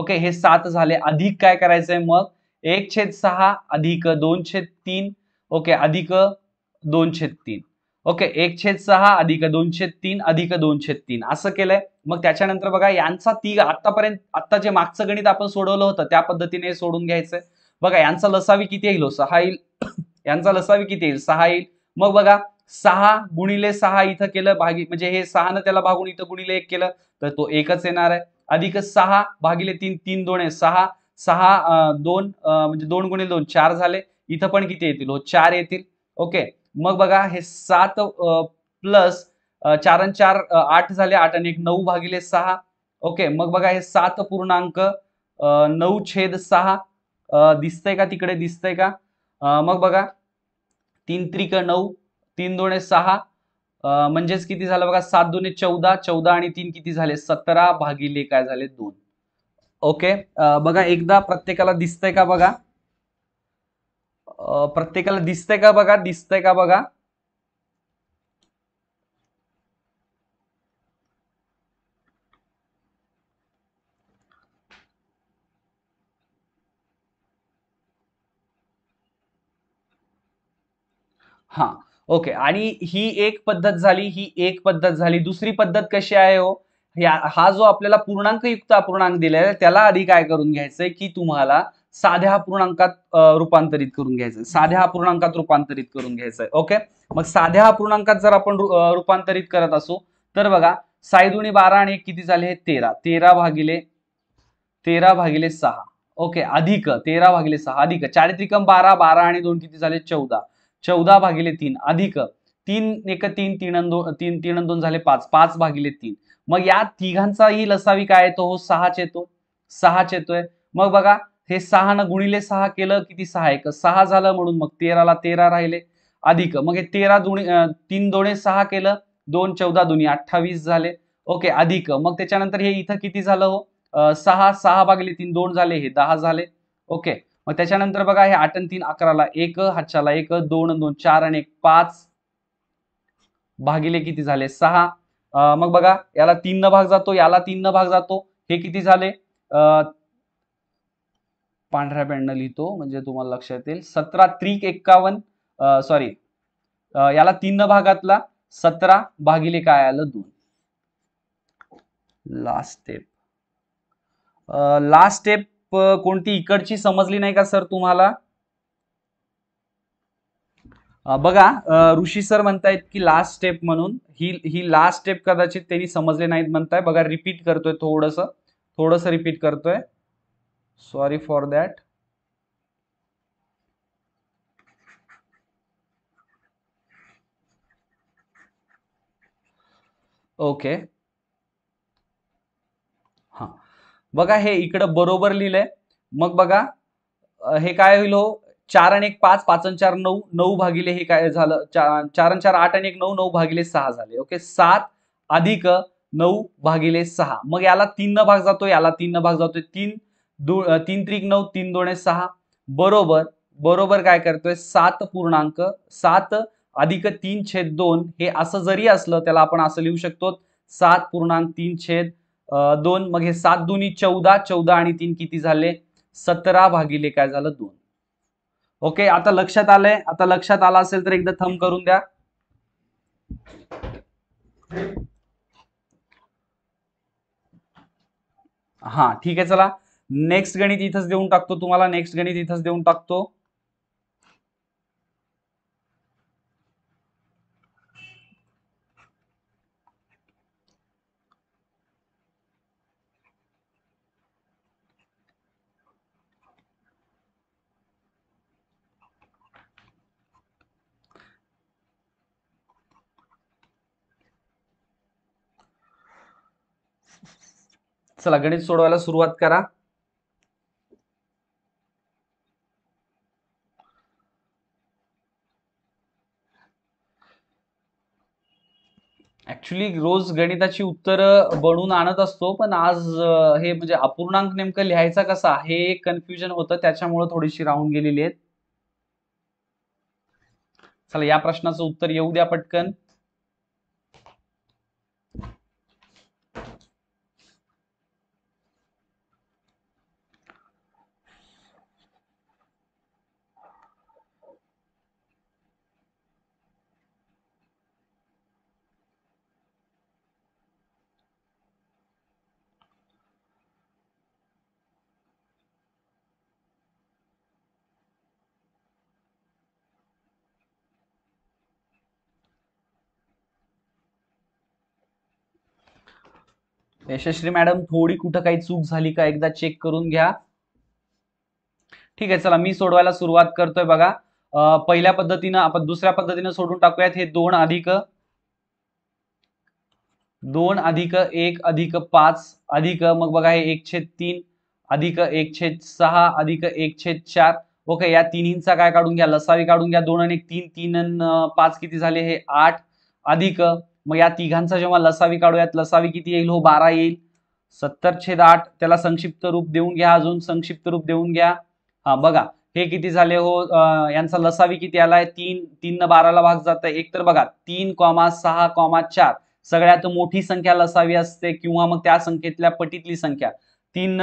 ओके हे सात झाले अधिक काय करायचंय मग एक छेद सहा अधिक दोन छेद तीन ओके अधिक दोन छेद तीन ओके एक छेद सहा अधिक दोन तीन अधिक दोन तीन असं केलंय मग त्याच्यानंतर बघा यांचा ती आतापर्यंत आता जे मागचं गणित आपण सोडवलं होतं त्या पद्धतीने सोडून घ्यायचंय बघा यांचा लसावी किती येईल हो? सहा येईल यांचा लसावी किती येईल सहा येईल मग बघा सहा गुणिले सहा इथं केलं भागी म्हणजे हे सहा न त्याला भागून इथं गुणिले एक केलं तर तो एकच येणार आहे अधिक सहा भागिले तीन तीन दोन आहे सहा सहा दोन म्हणजे दोन गुणिले दोन चार झाले इथं पण किती येतील हो चार येतील ओके मग बघा हे सात प्लस चार आणि चार आठ झाले आठ आणि एक नऊ भागिले सहा ओके मग बघा हे सात पूर्णांक नऊ छेद सहा दिसतंय का तिकडे दिसतंय का मग बघा तीन त्रिक नऊ तीन दोने सहा म्हणजेच किती झालं बघा सात दोने चौदा चौदा आणि तीन किती झाले सतरा भागिले काय झाले दोन ओके बघा एकदा प्रत्येकाला दिसतंय का बघा प्रत्येकाला दिसतंय का बघा दिसतंय का बघा हा ओके आणि ही एक पद्धत झाली ही एक पद्धत झाली दुसरी पद्धत कशी आहे हो हा जो आपल्याला पूर्णांकयुक्त अपूर्णांक दिलाय आहे त्याला आधी काय करून घ्यायचंय की तुम्हाला साध्या अपूर्णांकात रूपांतरित करून घ्यायचंय साध्या अपूर्णांकात रूपांतरित करून घ्यायचंय ओके मग साध्या अपूर्णांकात जर आपण रूपांतरित करत असू तर बघा सायदुणी बारा आणि एक किती झाले हे तेरा तेरा भागिले तेरा भागिले सहा ओके अधिक तेरा भागिले सहा अधिक चारित्रिकम बारा बारा आणि दोन किती झाले चौदा चौदा भागिले तीन अधिक तीन एक तीन तीन दोन तीन तीन दोन झाले पाच पाच भागिले तीन मग या तिघांचाही लसावी काय येतो हो सहाच येतो सहाच येतोय मग बघा हे सहा न गुणिले सहा केलं किती सहा एक सहा झालं म्हणून मग तेराला तेरा राहिले अधिक मग हे तेरा दुणी तीन दोने सहा केलं दोन चौदा दुनी अठ्ठावीस झाले ओके अधिक मग त्याच्यानंतर हे इथं किती झालं हो सहा सहा भागले तीन दोन झाले हे दहा झाले ओके मग त्याच्यानंतर बघा हे आठ आणि तीन अकराला एक हातच्याला एक दोन दोन चार आणि एक पाच भागिले किती झाले सहा मग बघा याला तीन न भाग जातो याला तीन न भाग जातो हे किती झाले पांढऱ्या पेंडनं लिहितो म्हणजे तुम्हाला लक्षात येईल सतरा त्रिक एक्कावन्न सॉरी याला तीन न भागातला सतरा भागिले काय आलं दोन लास्ट स्टेप लास्ट स्टेप कोणती इकडची समजली नाही का सर तुम्हाला बघा ऋषी सर म्हणतायत की लास्ट स्टेप म्हणून ही ही लास्ट स्टेप कदाचित त्यांनी समजले नाहीत म्हणताय बघा रिपीट करतोय थोडस थोडस रिपीट करतोय सॉरी फॉर दॅट ओके हा बघा हे इकडं बरोबर लिहिलंय मग बघा हे काय होईल हो चार आणि एक पाच पाच आणि चार नऊ नऊ भागिले हे काय झालं चार आणि चार आठ आणि एक नऊ नऊ भागिले सहा झाले ओके सात अधिक नऊ भागिले सहा मग याला तीन न भाग जातो याला तीन न भाग जातोय तीन दो तीन त्रिक नऊ तीन दोन सहा बरोबर बरोबर काय करतोय सात पूर्णांक सात अधिक तीन छेद दोन हे असं जरी असलं त्याला आपण असं लिहू शकतो सात पूर्णांक तीन छेद दोन मग हे सात दोन्ही चौदा चौदा आणि तीन किती झाले सतरा भागिले काय झालं दोन ओके आता लक्षात आलंय आता लक्षात आला असेल तर एकदा थंब करून द्या हा ठीक आहे चला नेक्स्ट गणित इथंच देऊन टाकतो तुम्हाला नेक्स्ट गणित इथंच देऊन टाकतो चला गणित सोडवायला सुरुवात करा ऍक्च्युली रोज गणिताची उत्तर बनून आणत असतो पण आज हे म्हणजे अपूर्णांक नेमकं लिहायचा कसा हे कन्फ्युजन होतं त्याच्यामुळे थोडीशी राहून गेलेली आहेत चला या प्रश्नाचं उत्तर येऊ द्या पटकन यशस्वी मॅडम थोडी कुठं काही चूक झाली का एकदा चेक करून घ्या ठीक आहे चला मी सोडवायला सुरुवात करतोय बघा पहिल्या पद्धतीनं आपण दुसऱ्या पद्धतीनं सोडून टाकूयात हे दोन अधिक दोन अधिक एक अधिक पाच अधिक मग बघा हे एक छेद तीन अधिक एक छेद सहा अधिक एक छेद चार ओके या तिन्हींचा काय काढून घ्या लसावी काढून घ्या दोन आणि तीन तीन पाच किती झाले हे आठ अधिक मग या तिघांचा जेव्हा लसावी काढूयात लसावी किती येईल हो बारा येईल सत्तर छेद आठ त्याला संक्षिप्त रूप देऊन घ्या अजून संक्षिप्त रूप देऊन घ्या हा बघा हे किती झाले हो यांचा लसावी किती आलाय तीन तीन न बाराला भाग जात आहे एक तर बघा तीन कॉमा सहा कॉमा चार सगळ्यात मोठी संख्या लसावी असते किंवा मग त्या संख्येतल्या पटीतली संख्या तीन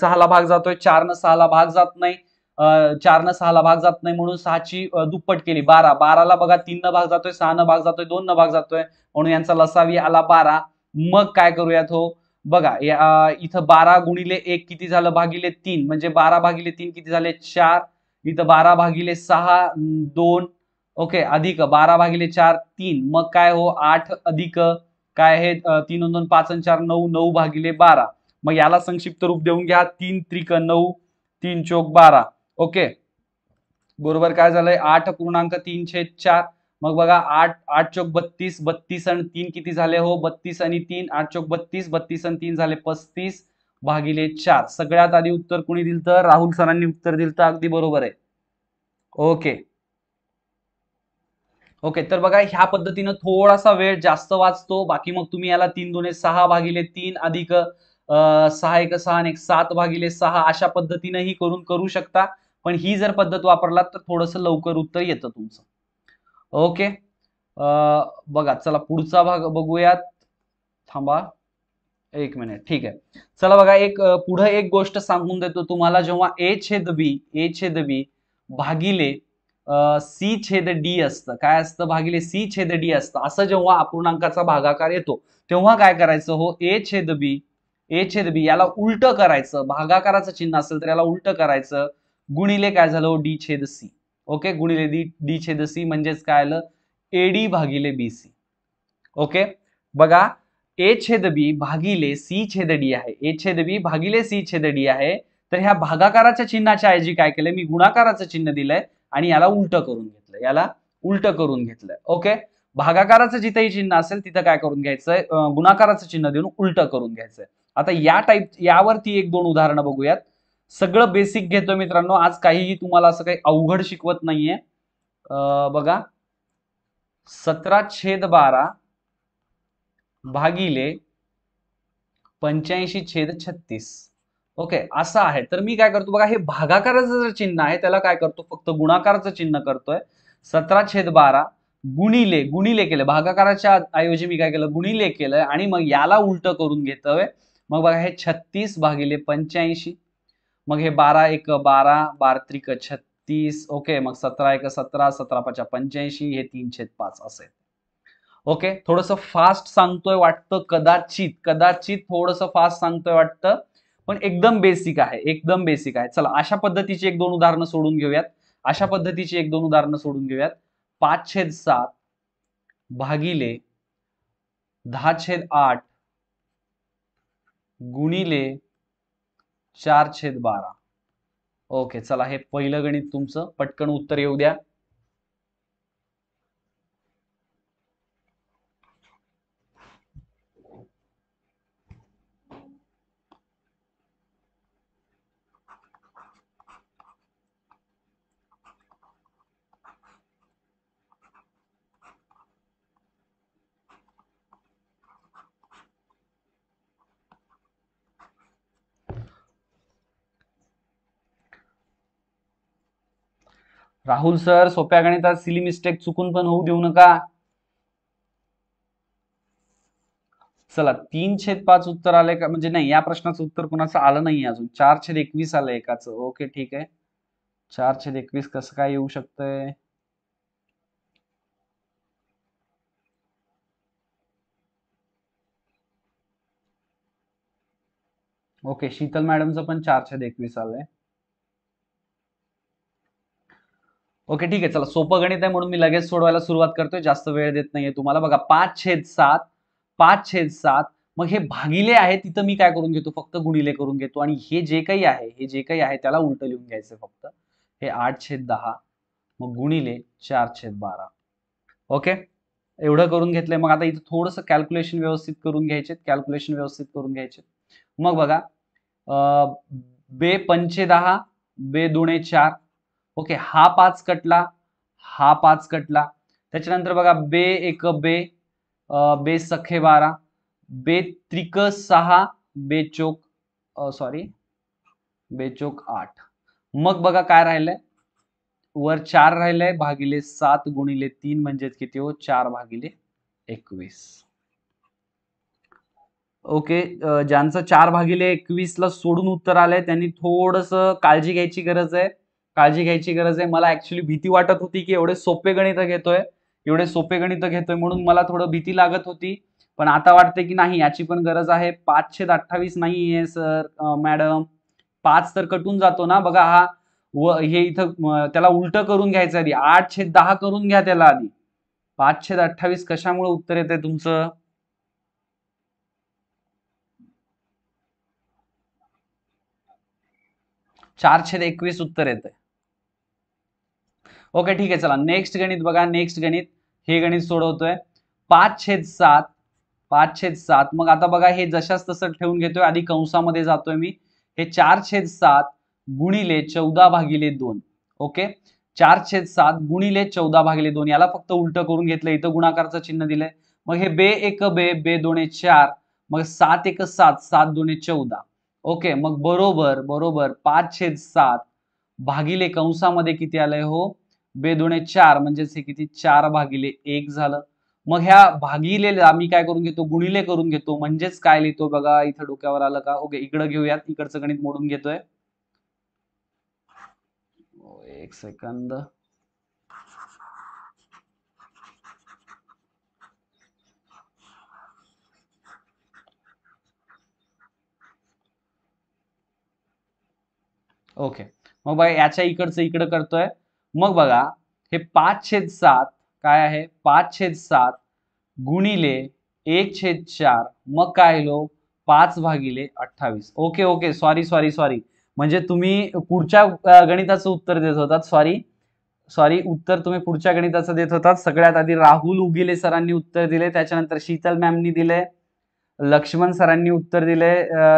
सहाला भाग जातोय चार न सहाला भाग जात नाही चारनं सहाला भाग जात नाही म्हणून सहाची दुप्पट केली बारा बाराला बघा तीननं भाग जातोय सहानं भाग जातोय दोन न भाग जातोय म्हणून यांचा लसावी आला बारा मग काय करूयात हो बघा इथं बारा गुणिले एक किती झालं भागिले तीन म्हणजे बारा भागिले तीन किती झाले चार इथं बारा भागिले सहा दोन ओके अधिक बारा भागिले चार तीन मग काय हो आठ अधिक काय आहे तीन दोन पाच चार नऊ नऊ भागिले बारा मग याला संक्षिप्त रूप देऊन घ्या तीन त्रिक नऊ तीन चोक बारा ओके बरोबर काय झालंय आठ पूर्णांक तीन छेद चार मग बघा आठ आठ चौक बत्तीस बत्तीस आणि तीन किती झाले हो बत्तीस आणि तीन आठ चौक बत्तीस बत्तीस आणि तीन झाले पस्तीस भागिले चार सगळ्यात आधी उत्तर कोणी दिलं तर राहुल सरांनी उत्तर दिलं तर अगदी बरोबर आहे ओके ओके तर बघा ह्या पद्धतीनं थोडासा वेळ जास्त वाचतो बाकी मग तुम्ही याला तीन दोने सहा भागिले तीन अधिक सहा एक सहा आणि सात भागिले सहा अशा पद्धतीनंही करून करू शकता पण ही जर पद्धत वापरलात तर थोडंसं लवकर उत्तर येतं तुमचं ओके बघा चला पुढचा भाग बघूयात थांबा एक मिनिट ठीक आहे चला बघा एक पुढं एक गोष्ट सांगून देतो तुम्हाला जेव्हा ए छेद बी ए छेद बी भागिले सी छेद डी असतं काय असतं भागिले सी छेद डी असतं असं जेव्हा अपूर्णांकाचा भागाकार येतो तेव्हा काय करायचं हो ए छेद बी ए छेद बी याला उलट करायचं भागाकाराचं चिन्ह असेल तर याला उलट करायचं गुणिले काय झालं डी छेद सी ओके गुणिले डी डी छेद सी म्हणजेच काय आलं एडी भागिले बी सी ओके बघा ए छेद बी भागिले सी छेद डी आहे ए छेद बी भागिले सी छेद डी आहे तर ह्या भागाकाराच्या चिन्हाच्या ऐवजी काय केलंय मी गुणाकाराचं चिन्ह दिलंय आणि याला उलट करून घेतलं याला उलट करून घेतलंय ओके भागाकाराचं जिथेही चिन्ह असेल तिथं काय करून घ्यायचंय गुणाकाराचं चिन्ह देऊन उलट करून घ्यायचंय आता या टाईप यावरती एक दोन उदाहरणं बघूयात सगळं बेसिक घेतो मित्रांनो आज काहीही तुम्हाला असं काही अवघड शिकवत नाहीये बघा सतरा छेद बारा भागिले पंच्याऐंशी छेद छत्तीस ओके असं आहे तर मी काय करतो बघा हे भागाकाराचं जर चिन्ह आहे त्याला काय करतो फक्त गुणाकाराचं चिन्ह करतोय सतरा छेद बारा गुणिले गुणिले केले भागाकाराच्या ऐवजी मी काय केलं गुणिले केलंय आणि मग याला उलट करून घेतोय मग बघा हे छत्तीस भागिले पंच्याऐंशी मग हे बारा एक बारा बार त्रिक छत्तीस ओके मग सतरा एक सतरा सतरा पाचा पंच्याऐंशी हे तीन छेद पाच असेल ओके थोडस फास्ट सांगतोय वाटतं कदाचित कदाचित थोडस फास्ट सांगतोय वाटतं पण एकदम बेसिक आहे एकदम बेसिक आहे चला अशा पद्धतीची एक दोन उदाहरणं सोडून घेऊयात अशा पद्धतीची एक दोन उदाहरणं सोडून घेऊयात पाच छेद सात भागिले दहा छेद आठ गुणिले चार छेद बारा ओके चला हे पहिलं गणित तुमचं पटकन उत्तर येऊ द्या राहुल सर सोप्या गणितात सिली मिस्टेक चुकून पण होऊ देऊ नका चला तीन छेद पाच उत्तर आले का म्हणजे नाही या प्रश्नाचं उत्तर कुणाचं आलं नाही अजून चार छेद एकवीस आलं एकाच ओके ठीक आहे चार छेद एकवीस कसं काय येऊ शकतंय ओके शीतल मॅडमचं पण चार छेद एकवीस आलंय ओके ठीक आहे चला सोपं गणित आहे म्हणून मी लगेच सोडवायला सुरुवात करतोय जास्त वेळ देत नाहीये तुम्हाला बघा पाच छेद सात पाच छेद सात मग हे भागिले आहे तिथं मी काय करून घेतो फक्त गुणिले करून घेतो आणि हे जे काही आहे हे जे काही आहे त्याला उलट लिहून घ्यायचं फक्त हे आठ छेद दहा मग गुणिले चार छेद बारा ओके एवढं करून घेतलंय मग आता इथं थोडंसं कॅल्क्युलेशन व्यवस्थित करून घ्यायचे कॅल्क्युलेशन व्यवस्थित करून घ्यायचे मग बघा बे पंचे दहा बे दुणे चार ओके हा पाच कटला हा पाच कटला त्याच्यानंतर बघा बे एक बे बे सखे बारा बे त्रिक सहा बे चोक सॉरी बे चोक आठ मग बघा काय राहिलंय वर चार राहिलंय भागिले सात गुणिले तीन म्हणजेच किती हो चार भागिले एकवीस ओके ज्यांचं चार भागिले एकवीसला सोडून उत्तर आलंय त्यांनी थोडस काळजी घ्यायची गरज आहे काळजी घ्यायची गरज आहे मला ऍक्च्युली भीती वाटत होती की एवढे सोपे गणित घेतोय एवढे सोपे गणित घेतोय म्हणून मला थोडं भीती लागत होती पण आता वाटते की नाही याची पण गरज आहे छेद अठ्ठावीस नाही आहे सर मॅडम पाच तर कटून जातो ना बघा हा व हे इथं त्याला उलट करून घ्यायचं आधी छेद दहा करून घ्या त्याला आधी पाचशे अठ्ठावीस कशामुळे उत्तर येते तुमचं छेद एकवीस उत्तर येतंय ओके ठीक आहे चला नेक्स्ट गणित बघा नेक्स्ट गणित हे गणित सोडवतोय पाच छेद सात पाच छेद सात मग आता बघा हे जशाच तसं ठेवून घेतोय आधी कंसामध्ये जातोय मी हे चार छेद सात गुणिले चौदा भागिले दोन ओके चार छेद सात गुणिले चौदा भागिले दोन याला फक्त उलट करून घेतलं इथं गुणाकारचं चिन्ह दिलंय मग हे बे एक बे बे दोने चार मग सात एक सात सात दोने चौदा ओके मग बरोबर बरोबर पाच छेद सात भागिले कंसामध्ये किती आलंय हो बेदोणे चार म्हणजेच हे किती चार भागिले एक झालं मग ह्या भागिले आम्ही काय करून घेतो गुणिले करून घेतो म्हणजेच काय लिहितो बघा इथं डोक्यावर आलं का ओके इकडं घेऊयात इकडचं गणित मोडून घेतोय हो, एक सेकंद ओके मग बाय याच्या इकडचं इकडं करतोय मग बघा हे पाच छेद सात काय आहे पाच छेद सात गुणिले एक छेद चार मग काय लो पाच भागिले अठ्ठावीस okay okay sorry sorry sorry म्हणजे तुम्ही पुढच्या गणिताचं उत्तर देत होतात सॉरी सॉरी उत्तर तुम्ही पुढच्या गणिताचं देत होतात सगळ्यात आधी राहुल उगिले सरांनी उत्तर दिले त्याच्यानंतर शीतल मॅमनी दिले लक्ष्मण सरांनी उत्तर दिले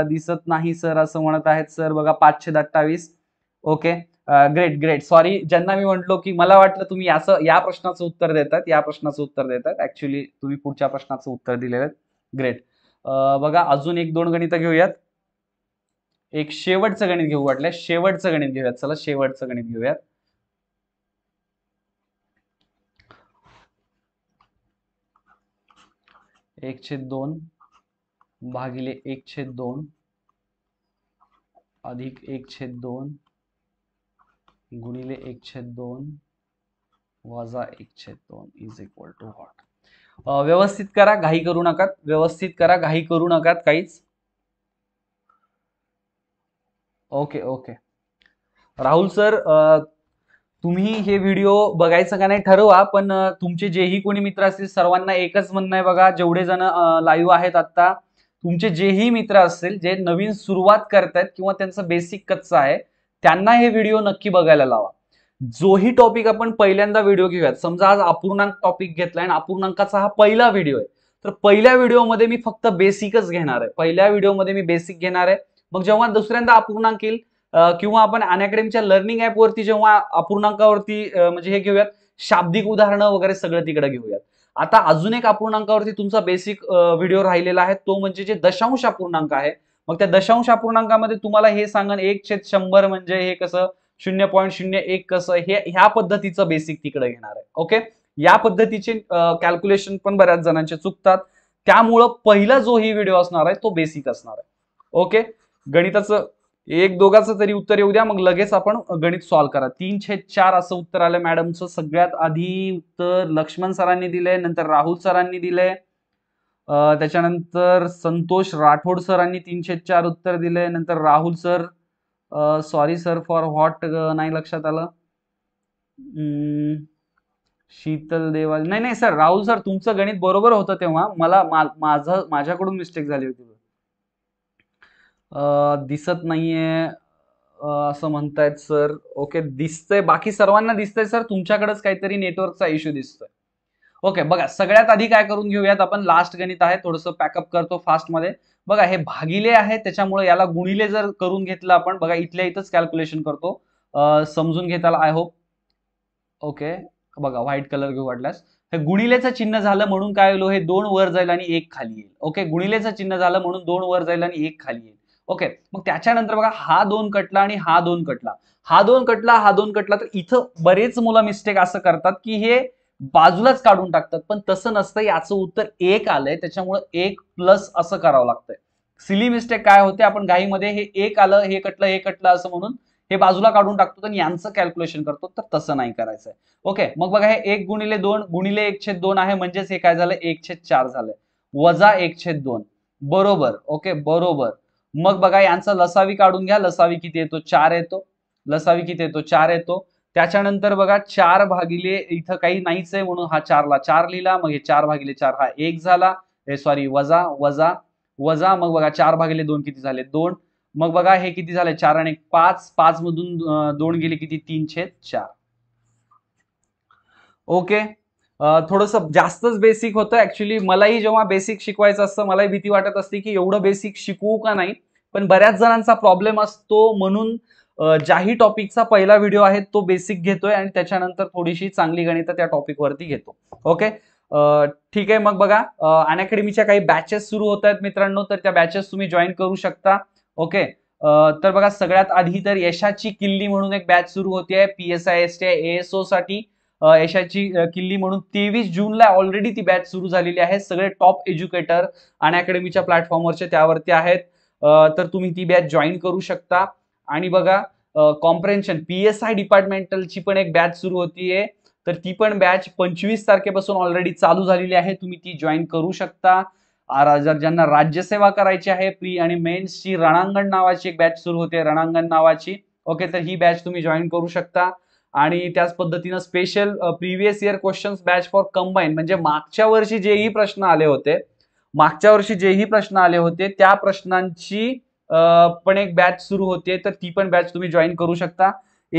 दिसत नाही सर असं म्हणत आहेत सर बघा पाचशे अठ्ठावीस ओके ग्रेट ग्रेट सॉरी ज्यांना मी म्हटलो की मला वाटलं तुम्ही असं या प्रश्नाचं उत्तर देतात या प्रश्नाचं उत्तर देतात ऍक्च्युली तुम्ही पुढच्या प्रश्नाचं उत्तर दिलेलं ग्रेट बघा अजून एक दोन गणित घेऊयात एक शेवटचं गणित घेऊ वाटलं शेवटचं गणित घेऊयात चला शेवटचं गणित घेऊयात एक छेद दोन भागिले एक छेद दोन अधिक एक छेद दोन गुणिले छेद दोन वजा छेद दोन इज इक्वल टू व्हॉट व्यवस्थित करा घाई करू नका व्यवस्थित करा घाई करू नका काहीच ओके ओके राहुल सर तुम्ही हे व्हिडिओ बघायचं का नाही ठरवा पण तुमचे जेही कोणी मित्र असतील सर्वांना एकच म्हणणं आहे बघा जेवढे जण लाईव्ह आहेत आता तुमचे जेही मित्र असतील जे नवीन सुरुवात करतायत किंवा त्यांचं बेसिक कच्चं आहे त्यांना हे व्हिडिओ नक्की बघायला लावा जोही टॉपिक आपण पहिल्यांदा व्हिडिओ घेऊयात समजा आज अपूर्णांक टॉपिक घेतलाय आणि अपूर्णांकाचा हा पहिला व्हिडिओ आहे तर पहिल्या व्हिडिओमध्ये मी फक्त बेसिकच घेणार आहे पहिल्या व्हिडिओमध्ये मी बेसिक घेणार आहे मग जेव्हा दुसऱ्यांदा अपूर्णांक येईल किंवा आपण अकॅडमीच्या लर्निंग ऍपवरती जेव्हा अपूर्णांकावरती म्हणजे हे घेऊयात शाब्दिक उदाहरणं वगैरे सगळं तिकडे घेऊयात आता अजून एक अपूर्णांकावरती तुमचा बेसिक व्हिडिओ राहिलेला आहे तो म्हणजे जे दशांश अपूर्णांक आहे मग त्या दशांश अपूर्णांकामध्ये तुम्हाला हे सांगन एक छेद शंभर म्हणजे हे कसं शून्य पॉईंट शून्य एक कसं हे ह्या पद्धतीचं बेसिक तिकडे घेणार आहे ओके या पद्धतीचे कॅल्क्युलेशन पण बऱ्याच जणांचे चुकतात त्यामुळं पहिला जो ही व्हिडिओ असणार आहे तो बेसिक असणार आहे ओके गणिताचं एक दोघाचं तरी उत्तर येऊ द्या मग लगेच आपण गणित सॉल्व्ह करा तीन छेद चार असं उत्तर आलं मॅडमचं सगळ्यात आधी उत्तर लक्ष्मण सरांनी दिलंय नंतर राहुल सरांनी दिलंय त्याच्यानंतर संतोष राठोड सरांनी तीनशे चार उत्तर दिले नंतर Rahul sir sorry sir for what नाही लक्षात आलं शीतल देवाल नाही नाही सर राहुल सर तुमचं गणित बरोबर होतं तेव्हा मला माझं माझ्याकडून मिस्टेक झाली होती दिसत नाहीये असं म्हणतायत सर ओके दिसतंय बाकी सर्वांना दिसतंय सर तुमच्याकडेच काहीतरी नेटवर्कचा इश्यू दिसतोय ओके बघा सगळ्यात आधी काय करून घेऊयात आपण लास्ट गणित आहे थोडस पॅकअप करतो फास्टमध्ये बघा हे भागिले आहे त्याच्यामुळे याला गुणिले जर करून घेतलं आपण बघा इथल्या इथंच कॅल्क्युलेशन करतो समजून घेताला आय होप ओके बघा व्हाईट कलर घेऊ वाटल्यास हे गुणिलेचं चिन्ह झालं म्हणून काय होईल हो? हे दोन वर जाईल आणि एक खाली येईल ओके गुणिलेचं चिन्ह झालं म्हणून दोन वर जाईल आणि एक खाली येईल ओके मग त्याच्यानंतर बघा हा दोन कटला आणि हा दोन कटला हा दोन कटला हा दोन कटला तर इथं बरेच मुलं मिस्टेक असं करतात की हे बाजूलाच काढून टाकतात पण तसं नसतं याचं उत्तर एक आलंय त्याच्यामुळे एक प्लस असं करावं लागतंय सिली मिस्टेक काय होते आपण घाईमध्ये हे एक आलं हे कटलं हे कटलं असं म्हणून हे बाजूला काढून टाकतो आणि यांचं कॅल्क्युलेशन करतो तर तसं नाही करायचंय ओके मग बघा हे एक गुणिले दोन गुणिले एक छेद दोन आहे म्हणजेच हे काय झालं एक छेद चार झालंय वजा एक छेद दोन बरोबर ओके बरोबर मग बघा यांचा लसावी काढून घ्या लसावी किती येतो चार येतो लसावी किती येतो चार येतो त्याच्यानंतर बघा चार भागिले इथं काही नाहीच आहे म्हणून हा चारला चार लिहिला मग हे चार भागिले चार हा एक झाला सॉरी वजा वजा वजा मग बघा चार भागिले दोन किती झाले दोन मग बघा हे किती झाले चार आणि पाच पाच मधून दोन गेले किती तीन छेद चार ओके थोडस जास्तच बेसिक होतं ऍक्च्युली मलाही जेव्हा बेसिक शिकवायचं असतं मलाही भीती वाटत असते की एवढं बेसिक शिकवू का नाही पण बऱ्याच जणांचा प्रॉब्लेम असतो म्हणून ज्याही टॉपिकचा पहिला व्हिडिओ आहे तो बेसिक घेतोय आणि त्याच्यानंतर थोडीशी चांगली गणित त्या टॉपिकवरती घेतो ओके ठीक आहे मग बघा अकॅडमीच्या काही बॅचेस सुरू होत आहेत मित्रांनो तर त्या बॅचेस तुम्ही जॉईन करू शकता ओके तर बघा सगळ्यात आधी तर यशाची किल्ली म्हणून एक बॅच सुरू होते P S I S T I साठी यशाची किल्ली म्हणून तेवीस जूनला ऑलरेडी ती बॅच सुरू झालेली आहे सगळे टॉप एज्युकेटर अकॅडमीच्या प्लॅटफॉर्मवरचे त्यावरती आहेत तर तुम्ही ती बॅच जॉईन करू शकता आणि बघा कॉम्प्रेन्शन पी एस आय डिपार्टमेंटलची पण एक बॅच सुरू होतीये तर ती पण बॅच पंचवीस तारखेपासून ऑलरेडी चालू झालेली आहे तुम्ही ती जॉईन करू शकता जर ज्यांना राज्यसेवा करायची आहे प्री आणि मेन्सची रणांगण नावाची एक बॅच सुरू होते रणांगण नावाची ओके तर ही बॅच तुम्ही जॉईन करू शकता आणि त्याच पद्धतीनं special previous year questions batch for combine म्हणजे मागच्या वर्षी जेही प्रश्न आले होते मागच्या वर्षी जेही प्रश्न आले होते त्या प्रश्नांची पण एक बॅच सुरू होते तर ती पण बॅच तुम्ही जॉईन करू शकता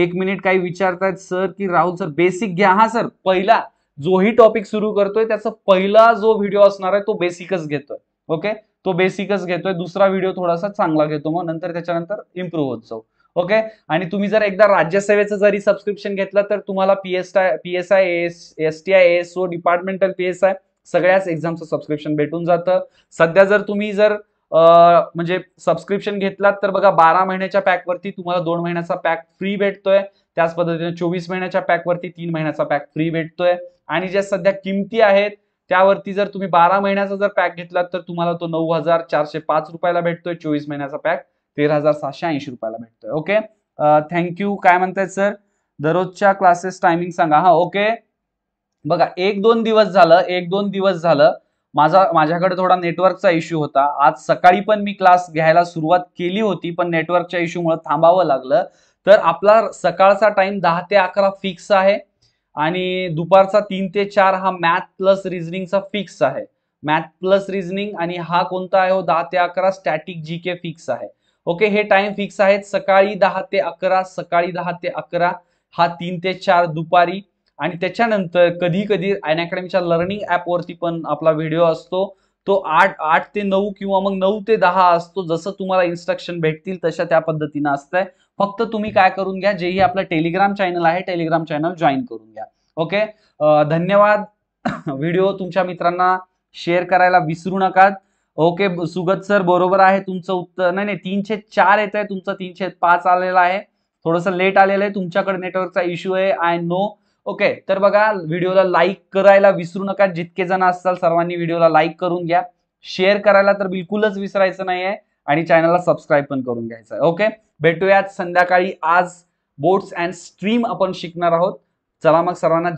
एक मिनिट काही विचारतायत सर की राहुल सर बेसिक घ्या हा सर पहिला जोही टॉपिक सुरू करतोय त्याचा पहिला जो व्हिडिओ असणार आहे तो बेसिकच घेतोय ओके तो बेसिकच घेतोय दुसरा व्हिडिओ थोडासा चांगला घेतो मग नंतर त्याच्यानंतर इम्प्रूव्ह होत जाऊ ओके आणि तुम्ही जर एकदा राज्यसेवेचं जरी सबस्क्रिप्शन घेतलं तर तुम्हाला P S I P S I S S T I S O departmental P S I सगळ्याच एक्झामचं सबस्क्रिप्शन भेटून जातं सध्या जर तुम्ही जर म्हणजे सबस्क्रिप्शन घेतलात तर बघा बारा महिन्याच्या पॅकवरती तुम्हाला दोन महिन्याचा पॅक फ्री भेटतोय त्याच पद्धतीने चोवीस महिन्याच्या पॅकवरती तीन महिन्याचा पॅक फ्री भेटतोय आणि ज्या सध्या किमती आहेत त्यावरती जर तुम्ही बारा महिन्याचा जर पॅक घेतलात तर तुम्हाला तो नऊ हजार चारशे पाच रुपयाला भेटतोय चोवीस महिन्याचा पॅक तेरा हजार सहाशे ऐंशी रुपयाला भेटतोय ओके थँक्यू काय म्हणताय सर दररोजच्या क्लासेस टायमिंग सांगा हा ओके बघा एक दोन दिवस झालं एक दोन दिवस झालं माझा माझ्याकडे थोडा नेटवर्कचा इश्यू होता आज सकाळी पण मी क्लास घ्यायला सुरुवात केली होती पण नेटवर्कच्या इश्यूमुळे थांबावं लागलं तर आपला सकाळचा टाइम दहा ते अकरा फिक्स आहे आणि दुपारचा तीन ते चार हा मॅथ प्लस रिझनिंगचा फिक्स आहे मॅथ प्लस रिझनिंग आणि हा कोणता आहे हो दहा ते अकरा स्टॅटिक जी के फिक्स आहे ओके हे टाइम फिक्स आहेत सकाळी दहा ते अकरा सकाळी दहा ते अकरा हा तीन ते चार दुपारी आणि त्याच्यानंतर कधी कधी अन अकॅडमीच्या लर्निंग ॲपवरती पण आपला व्हिडिओ असतो तो आठ आठ ते नऊ किंवा मग नऊ ते दहा असतो जसं तुम्हाला इन्स्ट्रक्शन भेटतील तशा त्या पद्धतीनं असतंय फक्त तुम्ही काय करून घ्या जेही आपलं टेलिग्राम चॅनल आहे टेलिग्राम चॅनल जॉईन करून घ्या ओके धन्यवाद व्हिडिओ तुमच्या मित्रांना शेअर करायला विसरू नका ओके सुगत सर बरोबर आहे तुमचं उत्तर नाही नाही तीनशे चार येत आहे तुमचं तीनशे पाच आलेलं आहे थोडंसं लेट आलेलं आहे तुमच्याकडे नेटवर्कचा इश्यू आहे आय नो ओके तर बघा व्हिडिओला लाईक करायला विसरू नका जितके जण असाल सर्वांनी व्हिडिओला लाईक करून घ्या शेअर करायला तर बिलकुलच विसरायचं नाहीये आणि चॅनलला सबस्क्राईब पण करून घ्यायचं ओके भेटूयात संध्याकाळी आज बोट्स अँड स्ट्रीम आपण शिकणार आहोत चला मग सर्वांना